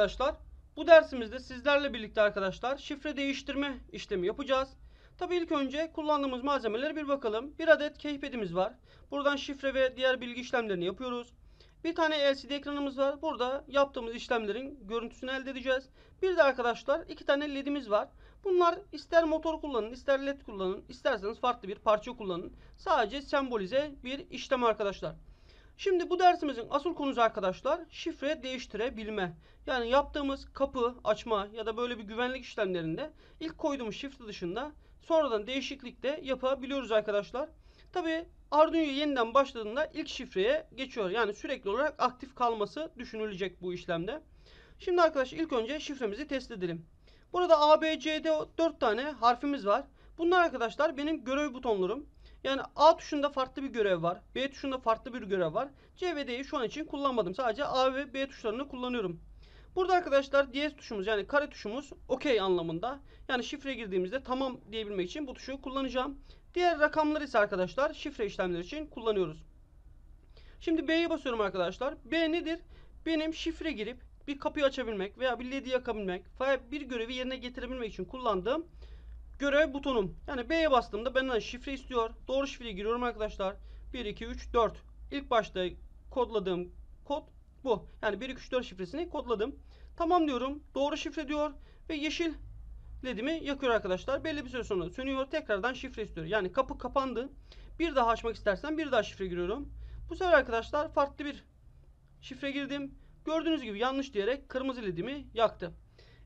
arkadaşlar. Bu dersimizde sizlerle birlikte arkadaşlar şifre değiştirme işlemi yapacağız. Tabi ilk önce kullandığımız malzemelere bir bakalım. Bir adet keypad'imiz var. Buradan şifre ve diğer bilgi işlemlerini yapıyoruz. Bir tane LCD ekranımız var. Burada yaptığımız işlemlerin görüntüsünü elde edeceğiz. Bir de arkadaşlar iki tane LED'imiz var. Bunlar ister motor kullanın, ister LED kullanın, isterseniz farklı bir parça kullanın. Sadece sembolize bir işlem arkadaşlar. Şimdi bu dersimizin asıl konusu arkadaşlar şifre değiştirebilme. Yani yaptığımız kapı açma ya da böyle bir güvenlik işlemlerinde ilk koyduğumuz şifre dışında sonradan değişiklik de yapabiliyoruz arkadaşlar. Tabi Arduino yeniden başladığında ilk şifreye geçiyor. Yani sürekli olarak aktif kalması düşünülecek bu işlemde. Şimdi arkadaşlar ilk önce şifremizi test edelim. Burada A, B, C'de 4 tane harfimiz var. Bunlar arkadaşlar benim görev butonlarım. Yani A tuşunda farklı bir görev var. B tuşunda farklı bir görev var. C ve D'yi şu an için kullanmadım. Sadece A ve B tuşlarını kullanıyorum. Burada arkadaşlar diyez tuşumuz yani kare tuşumuz okey anlamında. Yani şifre girdiğimizde tamam diyebilmek için bu tuşu kullanacağım. Diğer rakamlar ise arkadaşlar şifre işlemleri için kullanıyoruz. Şimdi B'ye basıyorum arkadaşlar. B nedir? Benim şifre girip bir kapıyı açabilmek veya bir ledi yakabilmek veya bir görevi yerine getirebilmek için kullandığım görev butonum. Yani B'ye bastığımda benden şifre istiyor. Doğru şifreyi giriyorum arkadaşlar. 1, 2, 3, 4. İlk başta kodladığım kod bu. Yani 1, 2, 3, 4 şifresini kodladım. Tamam diyorum. Doğru şifre diyor. Ve yeşil ledimi yakıyor arkadaşlar. Belli bir süre sonra sönüyor. Tekrardan şifre istiyor. Yani kapı kapandı. Bir daha açmak istersen bir daha şifre giriyorum. Bu sefer arkadaşlar farklı bir şifre girdim. Gördüğünüz gibi yanlış diyerek kırmızı ledimi yaktı.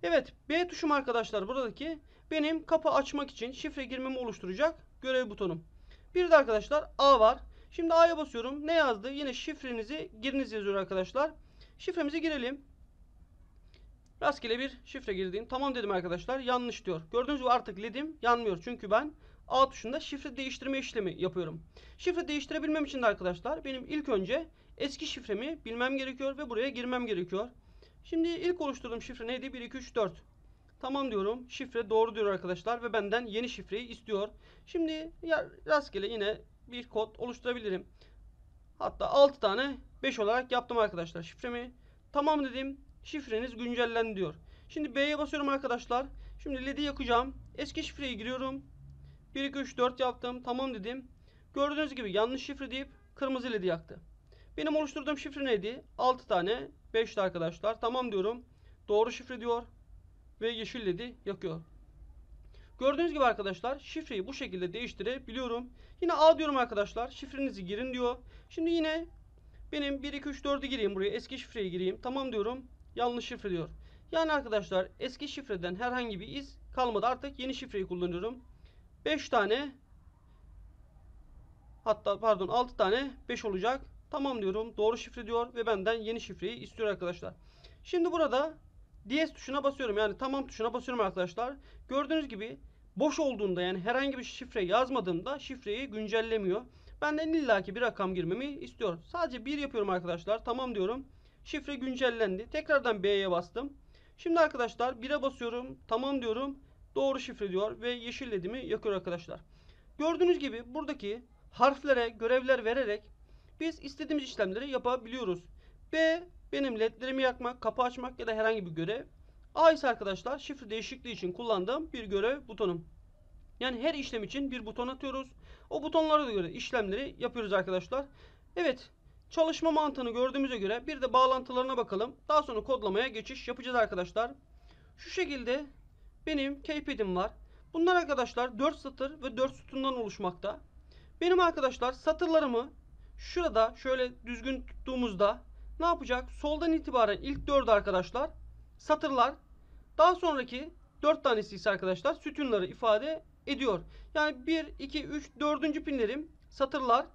Evet B tuşum arkadaşlar buradaki benim kapı açmak için şifre girmemi oluşturacak görev butonum. Bir de arkadaşlar A var. Şimdi A'ya basıyorum. Ne yazdı? Yine şifrenizi giriniz yazıyor arkadaşlar. Şifremizi girelim. Rastgele bir şifre girdiğim. Tamam dedim arkadaşlar. Yanlış diyor. Gördüğünüz gibi artık ledim yanmıyor. Çünkü ben A tuşunda şifre değiştirme işlemi yapıyorum. Şifre değiştirebilmem için de arkadaşlar benim ilk önce eski şifremi bilmem gerekiyor ve buraya girmem gerekiyor. Şimdi ilk oluşturduğum şifre neydi? 1, 2, 3, 4. Tamam diyorum. Şifre doğru diyor arkadaşlar ve benden yeni şifreyi istiyor. Şimdi ya rastgele yine bir kod oluşturabilirim. Hatta 6 tane 5 olarak yaptım arkadaşlar şifremi. Tamam dedim. Şifreniz güncellendi diyor. Şimdi B'ye basıyorum arkadaşlar. Şimdi LED'i yakacağım. Eski şifreyi giriyorum. 1 2 3 4 yaptım. Tamam dedim. Gördüğünüz gibi yanlış şifre deyip kırmızı LED'i yaktı. Benim oluşturduğum şifre neydi? 6 tane 5'ti arkadaşlar. Tamam diyorum. Doğru şifre diyor ve yeşil ledi yakıyor. Gördüğünüz gibi arkadaşlar şifreyi bu şekilde değiştirebiliyorum. Yine A diyorum arkadaşlar. Şifrenizi girin diyor. Şimdi yine benim 1 2 3 4'ü gireyim buraya. Eski şifreyi gireyim. Tamam diyorum. Yanlış şifre diyor. Yani arkadaşlar eski şifreden herhangi bir iz kalmadı. Artık yeni şifreyi kullanıyorum. 5 tane hatta pardon 6 tane 5 olacak. Tamam diyorum. Doğru şifre diyor ve benden yeni şifreyi istiyor arkadaşlar. Şimdi burada DS tuşuna basıyorum. Yani tamam tuşuna basıyorum arkadaşlar. Gördüğünüz gibi boş olduğunda yani herhangi bir şifre yazmadığımda şifreyi güncellemiyor. ben Benden illaki bir rakam girmemi istiyor. Sadece 1 yapıyorum arkadaşlar. Tamam diyorum. Şifre güncellendi. Tekrardan B'ye bastım. Şimdi arkadaşlar 1'e basıyorum. Tamam diyorum. Doğru şifre diyor ve yeşil ledimi yakıyor arkadaşlar. Gördüğünüz gibi buradaki harflere görevler vererek biz istediğimiz işlemleri yapabiliyoruz. B benim ledlerimi yakmak, kapı açmak ya da herhangi bir görev. A arkadaşlar şifre değişikliği için kullandığım bir görev butonum. Yani her işlem için bir buton atıyoruz. O butonlara göre işlemleri yapıyoruz arkadaşlar. Evet çalışma mantığını gördüğümüze göre bir de bağlantılarına bakalım. Daha sonra kodlamaya geçiş yapacağız arkadaşlar. Şu şekilde benim keypad'im var. Bunlar arkadaşlar 4 satır ve 4 sütundan oluşmakta. Benim arkadaşlar satırlarımı şurada şöyle düzgün tuttuğumuzda ne yapacak? Soldan itibaren ilk 4 arkadaşlar satırlar. Daha sonraki 4 tanesi ise arkadaşlar sütunları ifade ediyor. Yani 1, 2, 3, 4. pinlerim satırlar.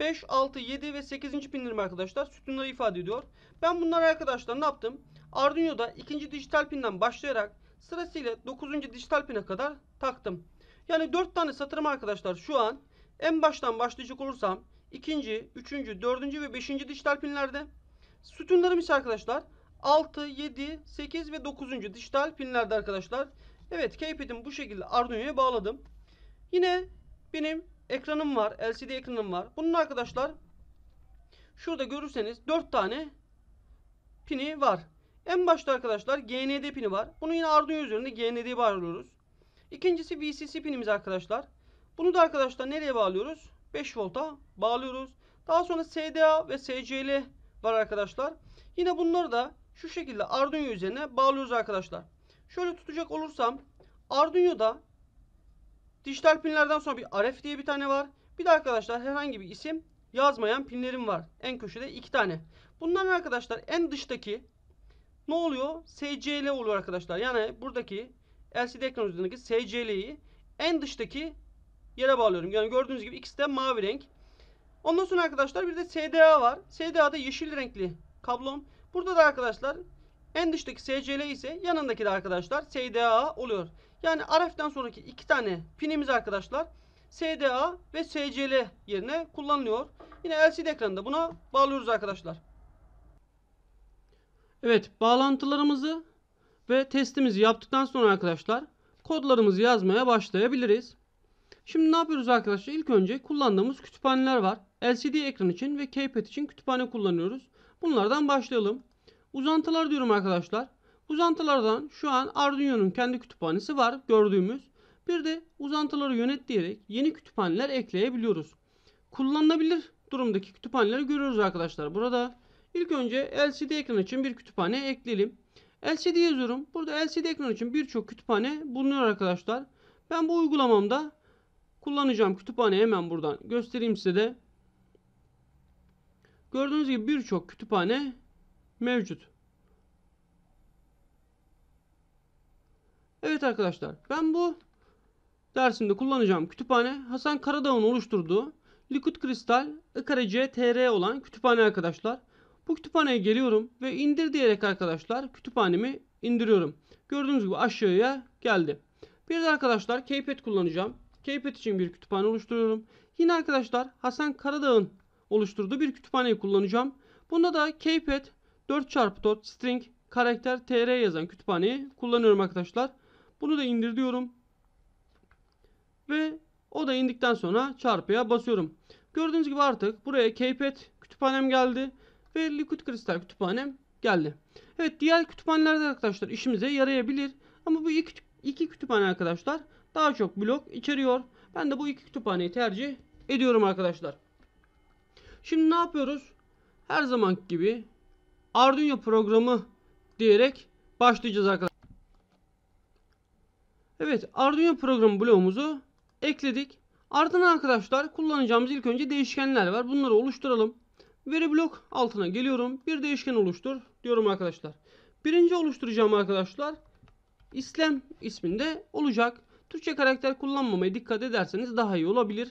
5, 6, 7 ve 8. pinlerim arkadaşlar sütunları ifade ediyor. Ben bunları arkadaşlar ne yaptım? Arduino'da 2. dijital pinden başlayarak sırasıyla 9. dijital pine kadar taktım. Yani 4 tane satırım arkadaşlar şu an en baştan başlayacak olursam 2. 3. 4. ve 5. dijital pinlerde Sütunlarım ise arkadaşlar 6, 7, 8 ve 9. dijital pinlerde arkadaşlar. Evet keypad'imi bu şekilde Arduino'ya bağladım. Yine benim ekranım var. LCD ekranım var. Bunun arkadaşlar şurada görürseniz 4 tane pini var. En başta arkadaşlar GND pini var. Bunu yine Arduino üzerinde GND'ye bağlıyoruz. İkincisi VCC pinimiz arkadaşlar. Bunu da arkadaşlar nereye bağlıyoruz? 5 volta bağlıyoruz. Daha sonra SDA ve SCL var arkadaşlar. Yine bunları da şu şekilde Arduino üzerine bağlıyoruz arkadaşlar. Şöyle tutacak olursam Arduino'da dijital pinlerden sonra bir RF diye bir tane var. Bir de arkadaşlar herhangi bir isim yazmayan pinlerim var. En köşede iki tane. Bunların arkadaşlar en dıştaki ne oluyor? SCL oluyor arkadaşlar. Yani buradaki LCD ekran üzerindeki SCL'yi en dıştaki yere bağlıyorum. Yani gördüğünüz gibi ikisi de mavi renk. Ondan sonra arkadaşlar bir de SDA var. SDA'da yeşil renkli kablom. Burada da arkadaşlar en dıştaki SCL ise yanındaki de arkadaşlar SDA oluyor. Yani RF'den sonraki iki tane pinimiz arkadaşlar SDA ve SCL yerine kullanılıyor. Yine LCD ekranında buna bağlıyoruz arkadaşlar. Evet bağlantılarımızı ve testimizi yaptıktan sonra arkadaşlar kodlarımızı yazmaya başlayabiliriz. Şimdi ne yapıyoruz arkadaşlar? İlk önce kullandığımız kütüphaneler var. LCD ekran için ve keypad için kütüphane kullanıyoruz. Bunlardan başlayalım. Uzantılar diyorum arkadaşlar. Uzantılardan şu an Arduino'nun kendi kütüphanesi var gördüğümüz. Bir de uzantıları yönet diyerek yeni kütüphaneler ekleyebiliyoruz. Kullanılabilir durumdaki kütüphaneleri görüyoruz arkadaşlar burada. İlk önce LCD ekran için bir kütüphane ekleyelim. LCD yazıyorum. Burada LCD ekran için birçok kütüphane bulunuyor arkadaşlar. Ben bu uygulamamda kullanacağım kütüphaneyi hemen buradan göstereyim size de. Gördüğünüz gibi birçok kütüphane mevcut. Evet arkadaşlar ben bu dersimde kullanacağım kütüphane Hasan Karadağ'ın oluşturduğu Liquid Crystal IKRC TR olan kütüphane arkadaşlar. Bu kütüphaneye geliyorum ve indir diyerek arkadaşlar kütüphanemi indiriyorum. Gördüğünüz gibi aşağıya geldi. Bir de arkadaşlar keypad kullanacağım. Kpet için bir kütüphane oluşturuyorum. Yine arkadaşlar Hasan Karadağ'ın oluşturduğu bir kütüphaneyi kullanacağım. Bunda da kpet 4x4 string karakter tr yazan kütüphaneyi kullanıyorum arkadaşlar. Bunu da indir diyorum. Ve o da indikten sonra çarpıya basıyorum. Gördüğünüz gibi artık buraya kpet kütüphanem geldi. Ve Liquid Crystal kütüphanem geldi. Evet diğer kütüphanelerde arkadaşlar işimize yarayabilir. Ama bu iki, iki kütüphane arkadaşlar daha çok blok içeriyor. Ben de bu iki kütüphaneyi tercih ediyorum arkadaşlar. Şimdi ne yapıyoruz? Her zamanki gibi Arduino programı diyerek başlayacağız arkadaşlar. Evet Arduino programı bloğumuzu ekledik. Ardından arkadaşlar kullanacağımız ilk önce değişkenler var. Bunları oluşturalım. Veri blok altına geliyorum. Bir değişken oluştur diyorum arkadaşlar. Birinci oluşturacağım arkadaşlar. İslam isminde olacak. Türkçe karakter kullanmamaya dikkat ederseniz daha iyi olabilir.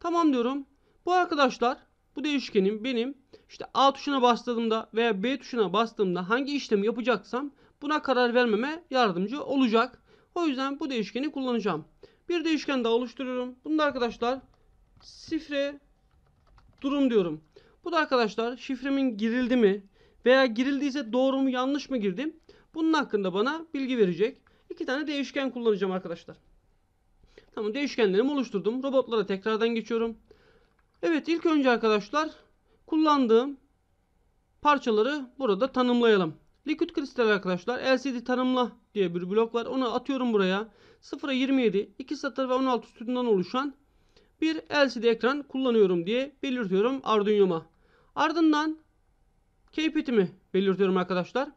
Tamam diyorum. Bu arkadaşlar bu değişkenim benim işte A tuşuna bastığımda veya B tuşuna bastığımda hangi işlemi yapacaksam buna karar vermeme yardımcı olacak. O yüzden bu değişkeni kullanacağım. Bir değişken daha oluşturuyorum. Bunu da arkadaşlar şifre durum diyorum. Bu da arkadaşlar şifremin girildi mi veya girildiyse doğru mu yanlış mı girdim? Bunun hakkında bana bilgi verecek. İki tane değişken kullanacağım arkadaşlar. Tamam değişkenlerimi oluşturdum. Robotlara tekrardan geçiyorum. Evet ilk önce arkadaşlar kullandığım parçaları burada tanımlayalım. Liquid kristal arkadaşlar LCD tanımla diye bir blok var. Onu atıyorum buraya. 0'a 27, 2 satır ve 16 sütundan oluşan bir LCD ekran kullanıyorum diye belirtiyorum Arduino'ma. Ardından keyfitimi belirtiyorum arkadaşlar.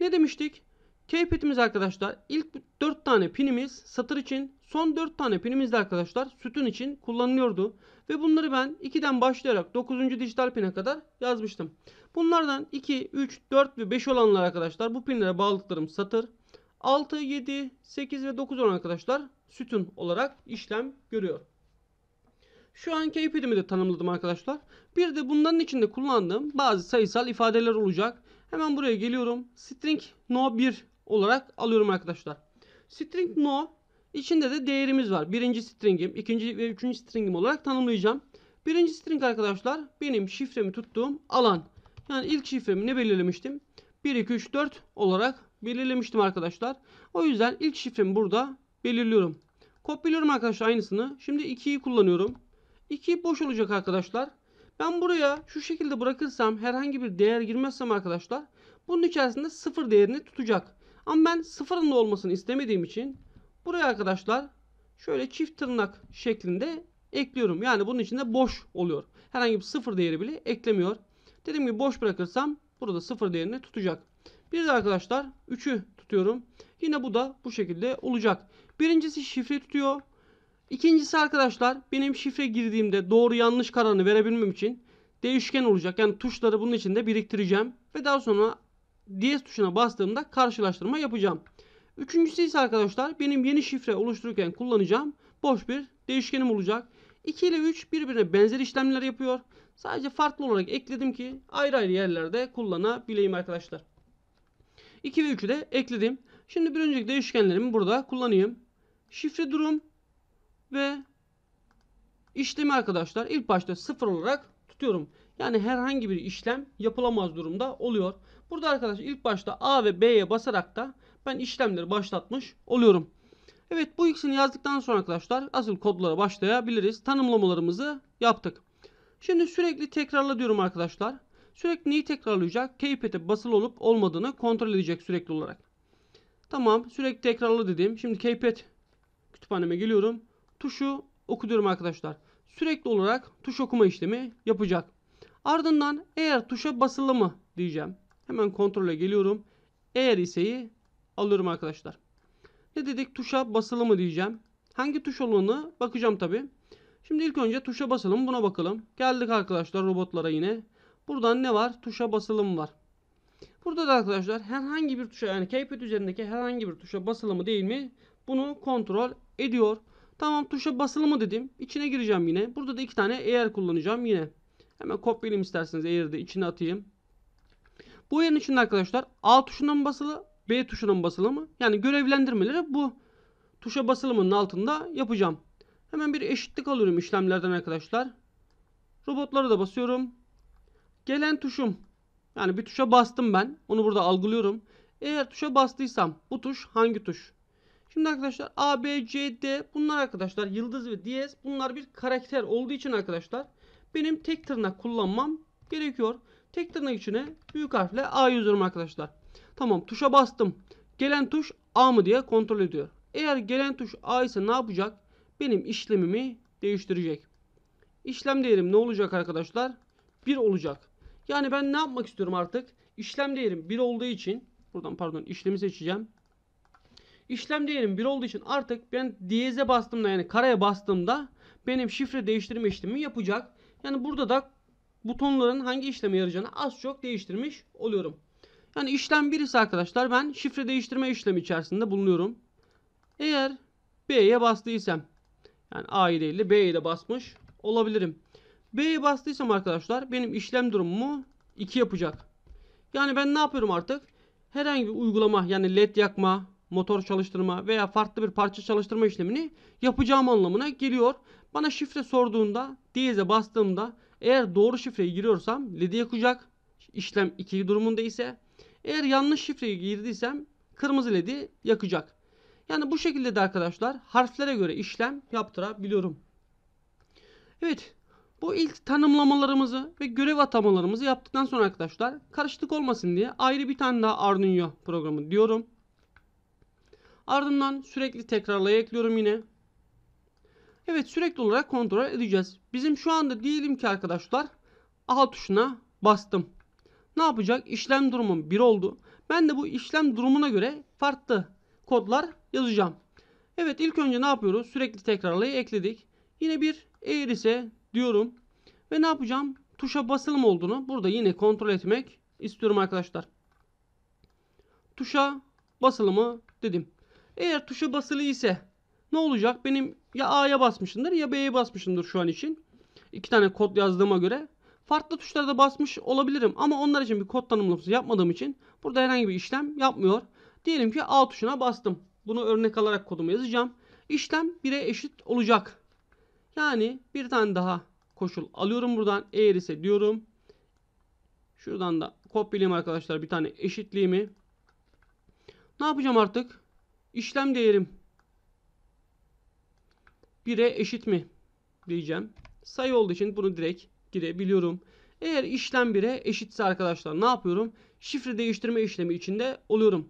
Ne demiştik? K-Pet'imiz arkadaşlar ilk 4 tane pinimiz satır için son 4 tane pinimiz de arkadaşlar sütun için kullanılıyordu. Ve bunları ben 2'den başlayarak 9. dijital pine kadar yazmıştım. Bunlardan 2, 3, 4 ve 5 olanlar arkadaşlar bu pinlere bağladıklarım satır. 6, 7, 8 ve 9 olan arkadaşlar sütun olarak işlem görüyor. Şu an keyfidimi de tanımladım arkadaşlar. Bir de bunların içinde kullandığım bazı sayısal ifadeler olacak. Hemen buraya geliyorum. String no 1 olarak alıyorum arkadaşlar. String no içinde de değerimiz var. Birinci stringim, ikinci ve üçüncü stringim olarak tanımlayacağım. Birinci string arkadaşlar benim şifremi tuttuğum alan. Yani ilk şifremi ne belirlemiştim? 1, 2, 3, 4 olarak belirlemiştim arkadaşlar. O yüzden ilk şifremi burada belirliyorum. Kopyalıyorum arkadaşlar aynısını. Şimdi 2'yi kullanıyorum. 2 boş olacak arkadaşlar. Ben buraya şu şekilde bırakırsam herhangi bir değer girmezsem arkadaşlar bunun içerisinde 0 değerini tutacak. Ama ben sıfırın olmasını istemediğim için buraya arkadaşlar şöyle çift tırnak şeklinde ekliyorum. Yani bunun içinde boş oluyor. Herhangi bir sıfır değeri bile eklemiyor. Dediğim gibi boş bırakırsam burada sıfır değerini tutacak. Bir de arkadaşlar 3'ü tutuyorum. Yine bu da bu şekilde olacak. Birincisi şifre tutuyor. İkincisi arkadaşlar benim şifre girdiğimde doğru yanlış kararını verebilmem için değişken olacak. Yani tuşları bunun içinde biriktireceğim. Ve daha sonra DS tuşuna bastığımda karşılaştırma yapacağım. Üçüncüsü ise arkadaşlar benim yeni şifre oluştururken kullanacağım boş bir değişkenim olacak. 2 ile 3 birbirine benzer işlemler yapıyor. Sadece farklı olarak ekledim ki ayrı ayrı yerlerde kullanabileyim arkadaşlar. 2 ve 3'ü de ekledim. Şimdi bir önceki değişkenlerimi burada kullanayım. Şifre durum ve işlemi arkadaşlar ilk başta 0 olarak tutuyorum. Yani herhangi bir işlem yapılamaz durumda oluyor. Burada arkadaşlar ilk başta A ve B'ye basarak da ben işlemleri başlatmış oluyorum. Evet bu ikisini yazdıktan sonra arkadaşlar asıl kodlara başlayabiliriz. Tanımlamalarımızı yaptık. Şimdi sürekli tekrarla diyorum arkadaşlar. Sürekli neyi tekrarlayacak? Keypad'e basılı olup olmadığını kontrol edecek sürekli olarak. Tamam sürekli tekrarla dedim. Şimdi keypad kütüphaneme geliyorum. Tuşu oku arkadaşlar. Sürekli olarak tuş okuma işlemi yapacak. Ardından eğer tuşa basılı mı diyeceğim. Hemen kontrole geliyorum. Eğer iseyi alıyorum arkadaşlar. Ne dedik? Tuşa basılı mı diyeceğim. Hangi tuş olduğunu bakacağım tabi. Şimdi ilk önce tuşa basalım buna bakalım. Geldik arkadaşlar robotlara yine. Buradan ne var? Tuşa basılım var. Burada da arkadaşlar herhangi bir tuşa yani keypad üzerindeki herhangi bir tuşa basılı mı değil mi bunu kontrol ediyor. Tamam tuşa basılı mı dedim. İçine gireceğim yine. Burada da iki tane eğer kullanacağım yine. Hemen kopyalayayım isterseniz Air'de içine atayım. Bu yerin içinde arkadaşlar A tuşuna mı basılı B tuşuna mı basılı mı? Yani görevlendirmeleri bu tuşa basılımının altında yapacağım. Hemen bir eşitlik alıyorum işlemlerden arkadaşlar. Robotlara da basıyorum. Gelen tuşum. Yani bir tuşa bastım ben. Onu burada algılıyorum. Eğer tuşa bastıysam bu tuş hangi tuş? Şimdi arkadaşlar A, B, C, D bunlar arkadaşlar yıldız ve diyez bunlar bir karakter olduğu için arkadaşlar benim tek tırnak kullanmam gerekiyor. Tek tırnak içine büyük harfle A yazıyorum arkadaşlar. Tamam tuşa bastım. Gelen tuş A mı diye kontrol ediyor. Eğer gelen tuş A ise ne yapacak? Benim işlemimi değiştirecek. İşlem değerim ne olacak arkadaşlar? 1 olacak. Yani ben ne yapmak istiyorum artık? İşlem değerim 1 olduğu için buradan pardon işlemi seçeceğim. İşlem değerim 1 olduğu için artık ben diyeze bastığımda yani karaya bastığımda benim şifre değiştirme işlemi yapacak. Yani burada da butonların hangi işleme yarayacağını az çok değiştirmiş oluyorum. Yani işlem birisi arkadaşlar ben şifre değiştirme işlemi içerisinde bulunuyorum. Eğer B'ye bastıysam yani A değil de B'ye de basmış olabilirim. B'ye bastıysam arkadaşlar benim işlem durumumu 2 yapacak. Yani ben ne yapıyorum artık? Herhangi bir uygulama yani led yakma, motor çalıştırma veya farklı bir parça çalıştırma işlemini yapacağım anlamına geliyor. Bana şifre sorduğunda diyeze bastığımda eğer doğru şifreyi giriyorsam led yakacak. İşlem 2 durumunda ise eğer yanlış şifreyi girdiysem kırmızı LED'i yakacak. Yani bu şekilde de arkadaşlar harflere göre işlem yaptırabiliyorum. Evet bu ilk tanımlamalarımızı ve görev atamalarımızı yaptıktan sonra arkadaşlar karışıklık olmasın diye ayrı bir tane daha Arduino programı diyorum. Ardından sürekli tekrarlaya ekliyorum yine. Evet sürekli olarak kontrol edeceğiz. Bizim şu anda diyelim ki arkadaşlar A tuşuna bastım. Ne yapacak? İşlem durumum 1 oldu. Ben de bu işlem durumuna göre farklı kodlar yazacağım. Evet ilk önce ne yapıyoruz? Sürekli tekrarlayı ekledik. Yine bir eğer ise diyorum. Ve ne yapacağım? Tuşa basılım olduğunu burada yine kontrol etmek istiyorum arkadaşlar. Tuşa basılımı dedim. Eğer tuşa basılı ise ne olacak? Benim ya A'ya basmışındır, ya B'ye basmışındır şu an için. İki tane kod yazdığıma göre. Farklı tuşlarda basmış olabilirim ama onlar için bir kod tanımlaması yapmadığım için burada herhangi bir işlem yapmıyor. Diyelim ki A tuşuna bastım. Bunu örnek alarak kodumu yazacağım. İşlem 1'e eşit olacak. Yani bir tane daha koşul alıyorum buradan. Eğer ise diyorum. Şuradan da kopyalayayım arkadaşlar bir tane eşitliğimi. Ne yapacağım artık? İşlem değerim 1'e eşit mi diyeceğim. Sayı olduğu için bunu direkt girebiliyorum. Eğer işlem 1'e eşitse arkadaşlar ne yapıyorum? Şifre değiştirme işlemi içinde oluyorum.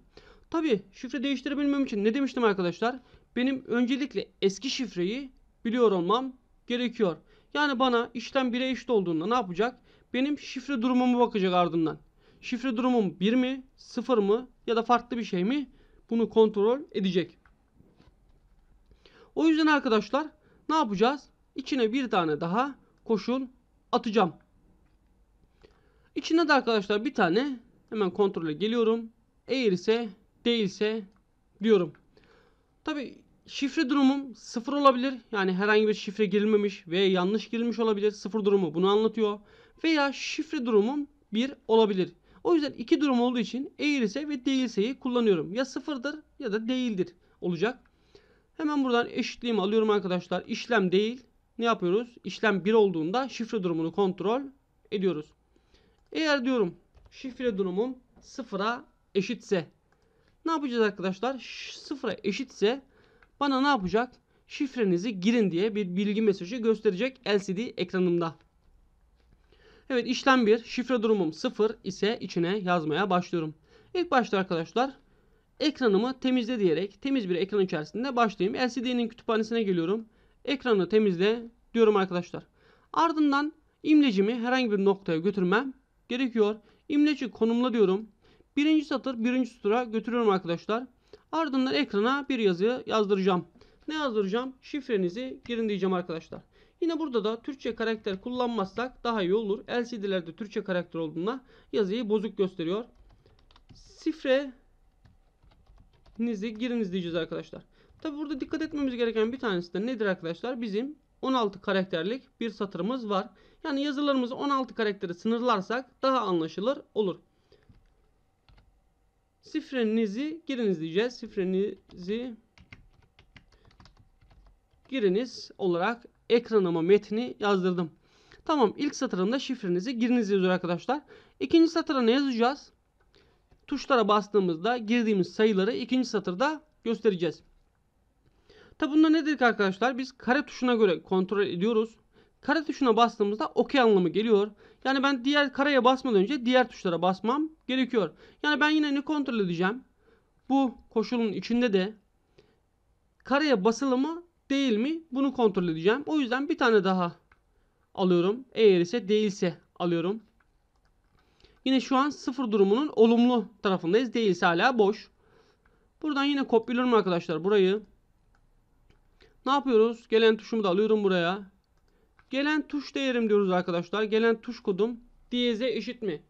Tabi şifre değiştirebilmem için ne demiştim arkadaşlar? Benim öncelikle eski şifreyi biliyor olmam gerekiyor. Yani bana işlem 1'e eşit olduğunda ne yapacak? Benim şifre durumuma bakacak ardından. Şifre durumum 1 mi, 0 mı ya da farklı bir şey mi? Bunu kontrol edecek. O yüzden arkadaşlar ne yapacağız? İçine bir tane daha koşun atacağım. İçine de arkadaşlar bir tane hemen kontrole geliyorum. Eğer ise değilse diyorum. Tabi şifre durumum sıfır olabilir. Yani herhangi bir şifre girilmemiş ve yanlış girilmiş olabilir. Sıfır durumu bunu anlatıyor. Veya şifre durumum bir olabilir. O yüzden iki durum olduğu için eğer ise ve değilseyi kullanıyorum. Ya sıfırdır ya da değildir olacak. Hemen buradan eşitliğimi alıyorum arkadaşlar. İşlem değil. Ne yapıyoruz? İşlem 1 olduğunda şifre durumunu kontrol ediyoruz. Eğer diyorum şifre durumum 0'a eşitse ne yapacağız arkadaşlar? 0'a eşitse bana ne yapacak? Şifrenizi girin diye bir bilgi mesajı gösterecek LCD ekranımda. Evet işlem 1 şifre durumum 0 ise içine yazmaya başlıyorum. İlk başta arkadaşlar Ekranımı temizle diyerek temiz bir ekran içerisinde başlayayım. LCD'nin kütüphanesine geliyorum. Ekranı temizle diyorum arkadaşlar. Ardından imlecimi herhangi bir noktaya götürmem gerekiyor. İmleci konumla diyorum. Birinci satır birinci sütura götürüyorum arkadaşlar. Ardından ekrana bir yazı yazdıracağım. Ne yazdıracağım? Şifrenizi girin diyeceğim arkadaşlar. Yine burada da Türkçe karakter kullanmazsak daha iyi olur. LCD'lerde Türkçe karakter olduğunda yazıyı bozuk gösteriyor. Şifre nizi giriniz diyeceğiz arkadaşlar. Tabi burada dikkat etmemiz gereken bir tanesi de nedir arkadaşlar? Bizim 16 karakterlik bir satırımız var. Yani yazılarımızı 16 karakteri sınırlarsak daha anlaşılır olur. Sifrenizi giriniz diyeceğiz. Sifrenizi giriniz olarak ekranıma metni yazdırdım. Tamam ilk satırında şifrenizi giriniz yazıyor arkadaşlar. İkinci satıra ne yazacağız? tuşlara bastığımızda girdiğimiz sayıları ikinci satırda göstereceğiz. Tabi bunda ne dedik arkadaşlar? Biz kare tuşuna göre kontrol ediyoruz. Kare tuşuna bastığımızda OK anlamı geliyor. Yani ben diğer kareye basmadan önce diğer tuşlara basmam gerekiyor. Yani ben yine ne kontrol edeceğim? Bu koşulun içinde de kareye basılı mı değil mi bunu kontrol edeceğim. O yüzden bir tane daha alıyorum. Eğer ise değilse alıyorum. Yine şu an sıfır durumunun olumlu tarafındayız. Değilse hala boş. Buradan yine kopyalıyorum arkadaşlar burayı. Ne yapıyoruz? Gelen tuşumu da alıyorum buraya. Gelen tuş değerim diyoruz arkadaşlar. Gelen tuş kodum diyeze eşit mi?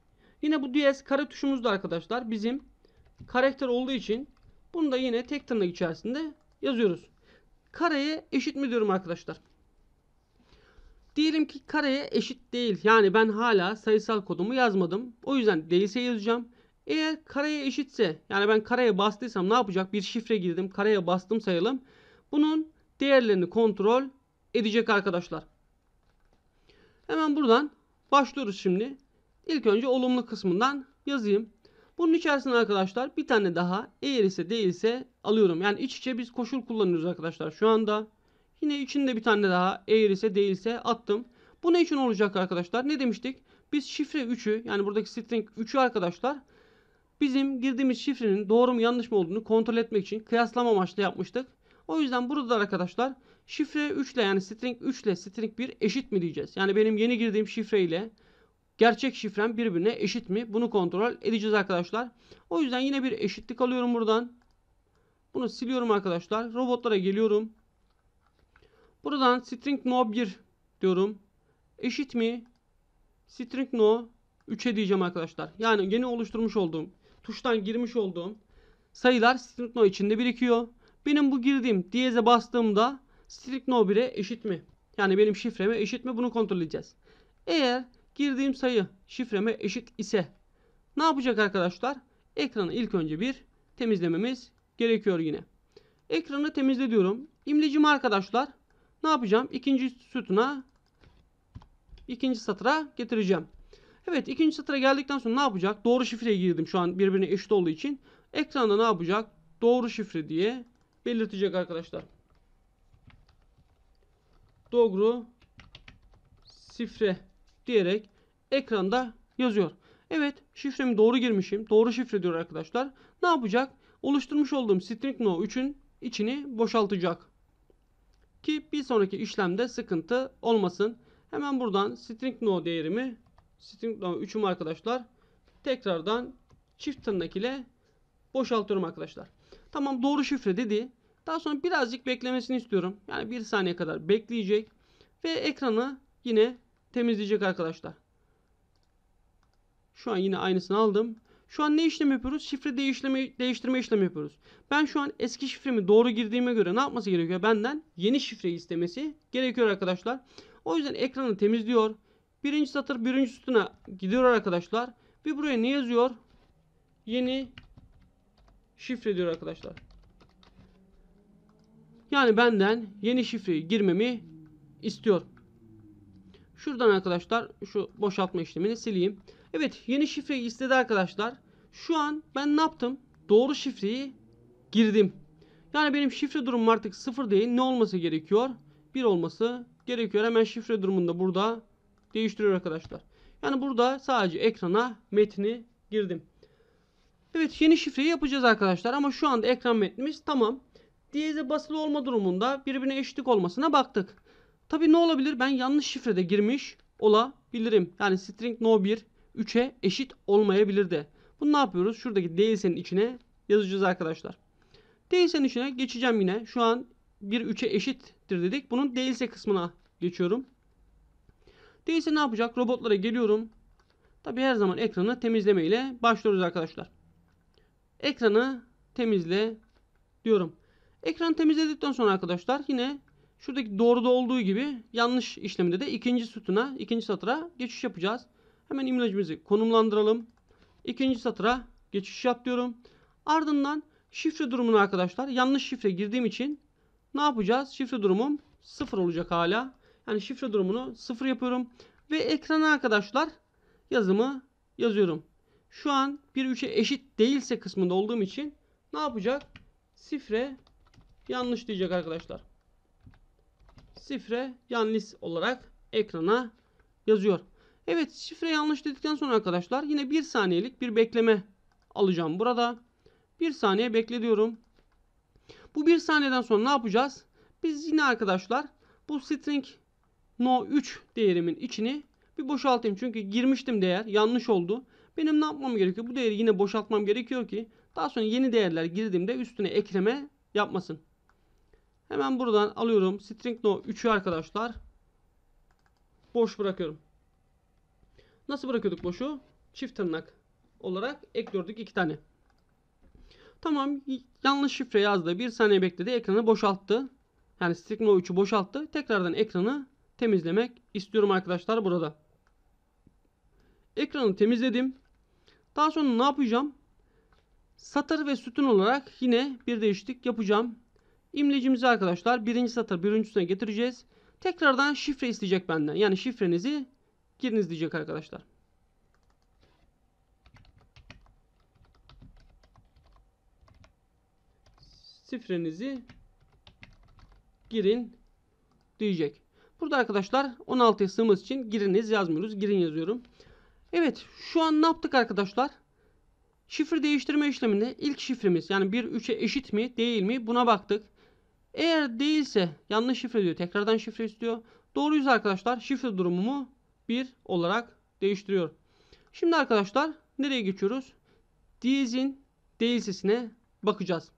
Yine bu diyez kare tuşumuzda arkadaşlar bizim karakter olduğu için bunu da yine tek tırnak içerisinde yazıyoruz. Kareye eşit mi diyorum arkadaşlar. Diyelim ki kareye eşit değil. Yani ben hala sayısal kodumu yazmadım. O yüzden değilse yazacağım. Eğer kareye eşitse yani ben kareye bastıysam ne yapacak? Bir şifre girdim. Kareye bastım sayalım. Bunun değerlerini kontrol edecek arkadaşlar. Hemen buradan başlıyoruz şimdi. İlk önce olumlu kısmından yazayım. Bunun içerisine arkadaşlar bir tane daha eğer ise değilse alıyorum. Yani iç içe biz koşul kullanıyoruz arkadaşlar şu anda. Yine içinde bir tane daha eğer ise değilse attım. Bu ne için olacak arkadaşlar? Ne demiştik? Biz şifre 3'ü yani buradaki string 3'ü arkadaşlar bizim girdiğimiz şifrenin doğru mu yanlış mı olduğunu kontrol etmek için kıyaslama amaçlı yapmıştık. O yüzden burada arkadaşlar şifre 3 ile yani string 3 ile string 1 eşit mi diyeceğiz. Yani benim yeni girdiğim şifre ile gerçek şifrem birbirine eşit mi? Bunu kontrol edeceğiz arkadaşlar. O yüzden yine bir eşitlik alıyorum buradan. Bunu siliyorum arkadaşlar. Robotlara geliyorum. Buradan string no 1 diyorum. Eşit mi? String no 3'e diyeceğim arkadaşlar. Yani yeni oluşturmuş olduğum, tuştan girmiş olduğum sayılar string no içinde birikiyor. Benim bu girdiğim diyeze bastığımda string no 1'e eşit mi? Yani benim şifreme eşit mi? Bunu kontrol edeceğiz. Eğer girdiğim sayı şifreme eşit ise ne yapacak arkadaşlar? Ekranı ilk önce bir temizlememiz gerekiyor yine. Ekranı temizle diyorum. İmlecim arkadaşlar ne yapacağım? İkinci sütuna ikinci satıra getireceğim. Evet ikinci satıra geldikten sonra ne yapacak? Doğru şifreye girdim şu an birbirine eşit olduğu için. Ekranda ne yapacak? Doğru şifre diye belirtecek arkadaşlar. Doğru şifre diyerek ekranda yazıyor. Evet şifremi doğru girmişim. Doğru şifre diyor arkadaşlar. Ne yapacak? Oluşturmuş olduğum string no 3'ün içini boşaltacak. Ki bir sonraki işlemde sıkıntı olmasın. Hemen buradan string no değerimi string no 3'üm arkadaşlar. Tekrardan çift tırnak ile boşaltıyorum arkadaşlar. Tamam doğru şifre dedi. Daha sonra birazcık beklemesini istiyorum. Yani bir saniye kadar bekleyecek. Ve ekranı yine temizleyecek arkadaşlar. Şu an yine aynısını aldım. Şu an ne işlem yapıyoruz? Şifre değiştirme, değiştirme işlemi yapıyoruz. Ben şu an eski şifremi doğru girdiğime göre ne yapması gerekiyor? Benden yeni şifreyi istemesi gerekiyor arkadaşlar. O yüzden ekranı temizliyor. Birinci satır birinci sütuna gidiyor arkadaşlar. Bir buraya ne yazıyor? Yeni şifre diyor arkadaşlar. Yani benden yeni şifreyi girmemi istiyor. Şuradan arkadaşlar şu boşaltma işlemini sileyim. Evet yeni şifreyi istedi arkadaşlar. Şu an ben ne yaptım? Doğru şifreyi girdim. Yani benim şifre durumum artık sıfır değil. Ne olması gerekiyor? Bir olması gerekiyor. Hemen şifre durumunda burada değiştiriyor arkadaşlar. Yani burada sadece ekrana metni girdim. Evet yeni şifreyi yapacağız arkadaşlar ama şu anda ekran metnimiz tamam. Diyeze basılı olma durumunda birbirine eşitlik olmasına baktık. Tabi ne olabilir? Ben yanlış şifrede girmiş olabilirim. Yani string no1 3'e eşit olmayabilir de Bunu ne yapıyoruz? Şuradaki değilsenin içine yazacağız arkadaşlar. Değilsenin içine geçeceğim yine. Şu an bir 3'e eşittir dedik. Bunun değilse kısmına geçiyorum. Değilse ne yapacak? Robotlara geliyorum. Tabi her zaman ekranı temizleme ile başlıyoruz arkadaşlar. Ekranı temizle diyorum. Ekranı temizledikten sonra arkadaşlar yine şuradaki doğruda olduğu gibi yanlış işlemde de ikinci sütuna, ikinci satıra geçiş yapacağız. Hemen imlecimizi konumlandıralım. İkinci satıra geçiş yap diyorum. Ardından şifre durumunu arkadaşlar yanlış şifre girdiğim için ne yapacağız? Şifre durumum 0 olacak hala. Yani şifre durumunu 0 yapıyorum. Ve ekrana arkadaşlar yazımı yazıyorum. Şu an 1 3'e eşit değilse kısmında olduğum için ne yapacak? Şifre yanlış diyecek arkadaşlar. Şifre yanlış olarak ekrana yazıyor. Evet şifre yanlış dedikten sonra arkadaşlar yine 1 saniyelik bir bekleme alacağım burada. 1 saniye bekle Bu 1 saniyeden sonra ne yapacağız? Biz yine arkadaşlar bu string no 3 değerimin içini bir boşaltayım. Çünkü girmiştim değer yanlış oldu. Benim ne yapmam gerekiyor? Bu değeri yine boşaltmam gerekiyor ki daha sonra yeni değerler girdiğimde üstüne ekleme yapmasın. Hemen buradan alıyorum. String no 3'ü arkadaşlar boş bırakıyorum. Nasıl bırakıyorduk boşu? Çift tırnak olarak ekliyorduk iki tane. Tamam yanlış şifre yazdı. Bir saniye bekledi. Ekranı boşalttı. Yani Sigma 3'ü boşalttı. Tekrardan ekranı temizlemek istiyorum arkadaşlar burada. Ekranı temizledim. Daha sonra ne yapacağım? Satır ve sütun olarak yine bir değişiklik yapacağım. İmlecimizi arkadaşlar birinci satır birincisi getireceğiz. Tekrardan şifre isteyecek benden. Yani şifrenizi Giriniz diyecek arkadaşlar. Şifrenizi girin diyecek. Burada arkadaşlar 16'ya sığmamız için giriniz yazmıyoruz. Girin yazıyorum. Evet şu an ne yaptık arkadaşlar? Şifre değiştirme işleminde ilk şifremiz yani 1 3'e eşit mi değil mi buna baktık. Eğer değilse yanlış şifre diyor tekrardan şifre istiyor. Doğruyuz arkadaşlar şifre durumumu 1 olarak değiştiriyor. Şimdi arkadaşlar nereye geçiyoruz? Dizin değilsesine bakacağız.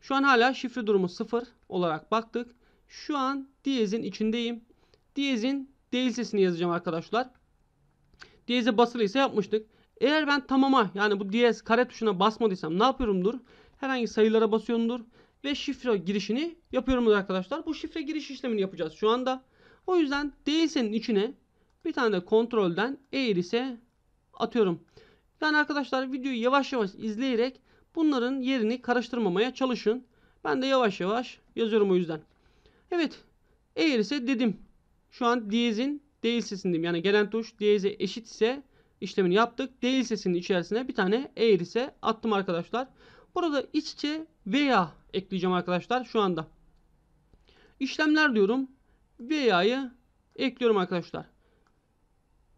Şu an hala şifre durumu 0 olarak baktık. Şu an diyezin içindeyim. Diyezin değilsesini yazacağım arkadaşlar. Diyeze basılıysa yapmıştık. Eğer ben tamama yani bu diyez kare tuşuna basmadıysam ne yapıyorumdur? Herhangi sayılara basıyorumdur. Ve şifre girişini yapıyorumdur arkadaşlar. Bu şifre giriş işlemini yapacağız şu anda. O yüzden değilsenin içine bir tane de kontrolden eğer ise atıyorum. Yani arkadaşlar videoyu yavaş yavaş izleyerek bunların yerini karıştırmamaya çalışın. Ben de yavaş yavaş yazıyorum o yüzden. Evet. Eğer ise dedim. Şu an diyezin değil sesindeyim. Yani gelen tuş diyeze eşit ise işlemini yaptık. Değil sesinin içerisine bir tane eğer ise attım arkadaşlar. Burada iç içe veya ekleyeceğim arkadaşlar şu anda. İşlemler diyorum. Veya'yı ekliyorum arkadaşlar.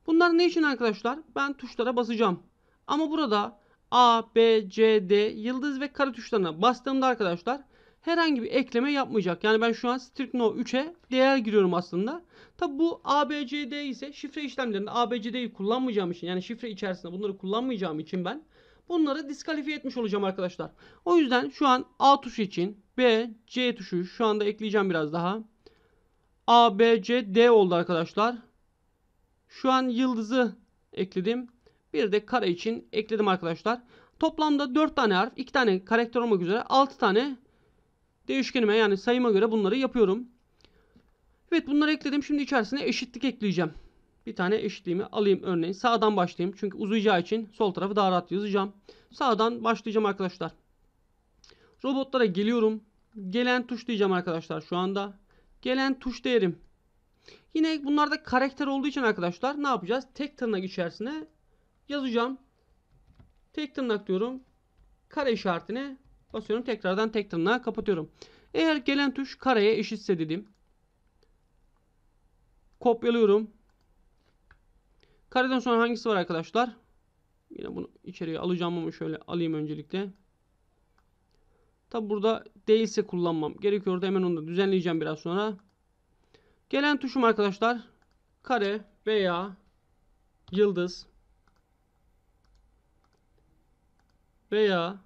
Bunlar ne için arkadaşlar? Ben tuşlara basacağım. Ama burada A, B, C, D, yıldız ve kare tuşlarına bastığımda arkadaşlar herhangi bir ekleme yapmayacak. Yani ben şu an strictno 3'e değer giriyorum aslında. Tabi bu D ise şifre işlemlerinde A, B, C, D'yi kullanmayacağım için yani şifre içerisinde bunları kullanmayacağım için ben bunları diskalifiye etmiş olacağım arkadaşlar. O yüzden şu an A tuşu için B, C tuşu şu anda ekleyeceğim biraz daha. A, B, C, D oldu arkadaşlar. Şu an yıldızı ekledim. Bir de kare için ekledim arkadaşlar. Toplamda 4 tane harf, 2 tane karakter olmak üzere 6 tane değişkenime yani sayıma göre bunları yapıyorum. Evet bunları ekledim. Şimdi içerisine eşitlik ekleyeceğim. Bir tane eşitliğimi alayım örneğin. Sağdan başlayayım. Çünkü uzayacağı için sol tarafı daha rahat yazacağım. Sağdan başlayacağım arkadaşlar. Robotlara geliyorum. Gelen tuş diyeceğim arkadaşlar şu anda. Gelen tuş değerim Yine bunlarda karakter olduğu için arkadaşlar ne yapacağız? Tek tırnak içerisine yazacağım. Tek tırnak diyorum. Kare işaretini basıyorum. Tekrardan tek tırnağı kapatıyorum. Eğer gelen tuş kareye eşitse dedim. Kopyalıyorum. Kareden sonra hangisi var arkadaşlar? Yine bunu içeriye alacağım ama şöyle alayım öncelikle. Tabi burada değilse kullanmam gerekiyor. gerekiyordu. Hemen onu da düzenleyeceğim biraz sonra. Gelen tuşum arkadaşlar kare veya yıldız veya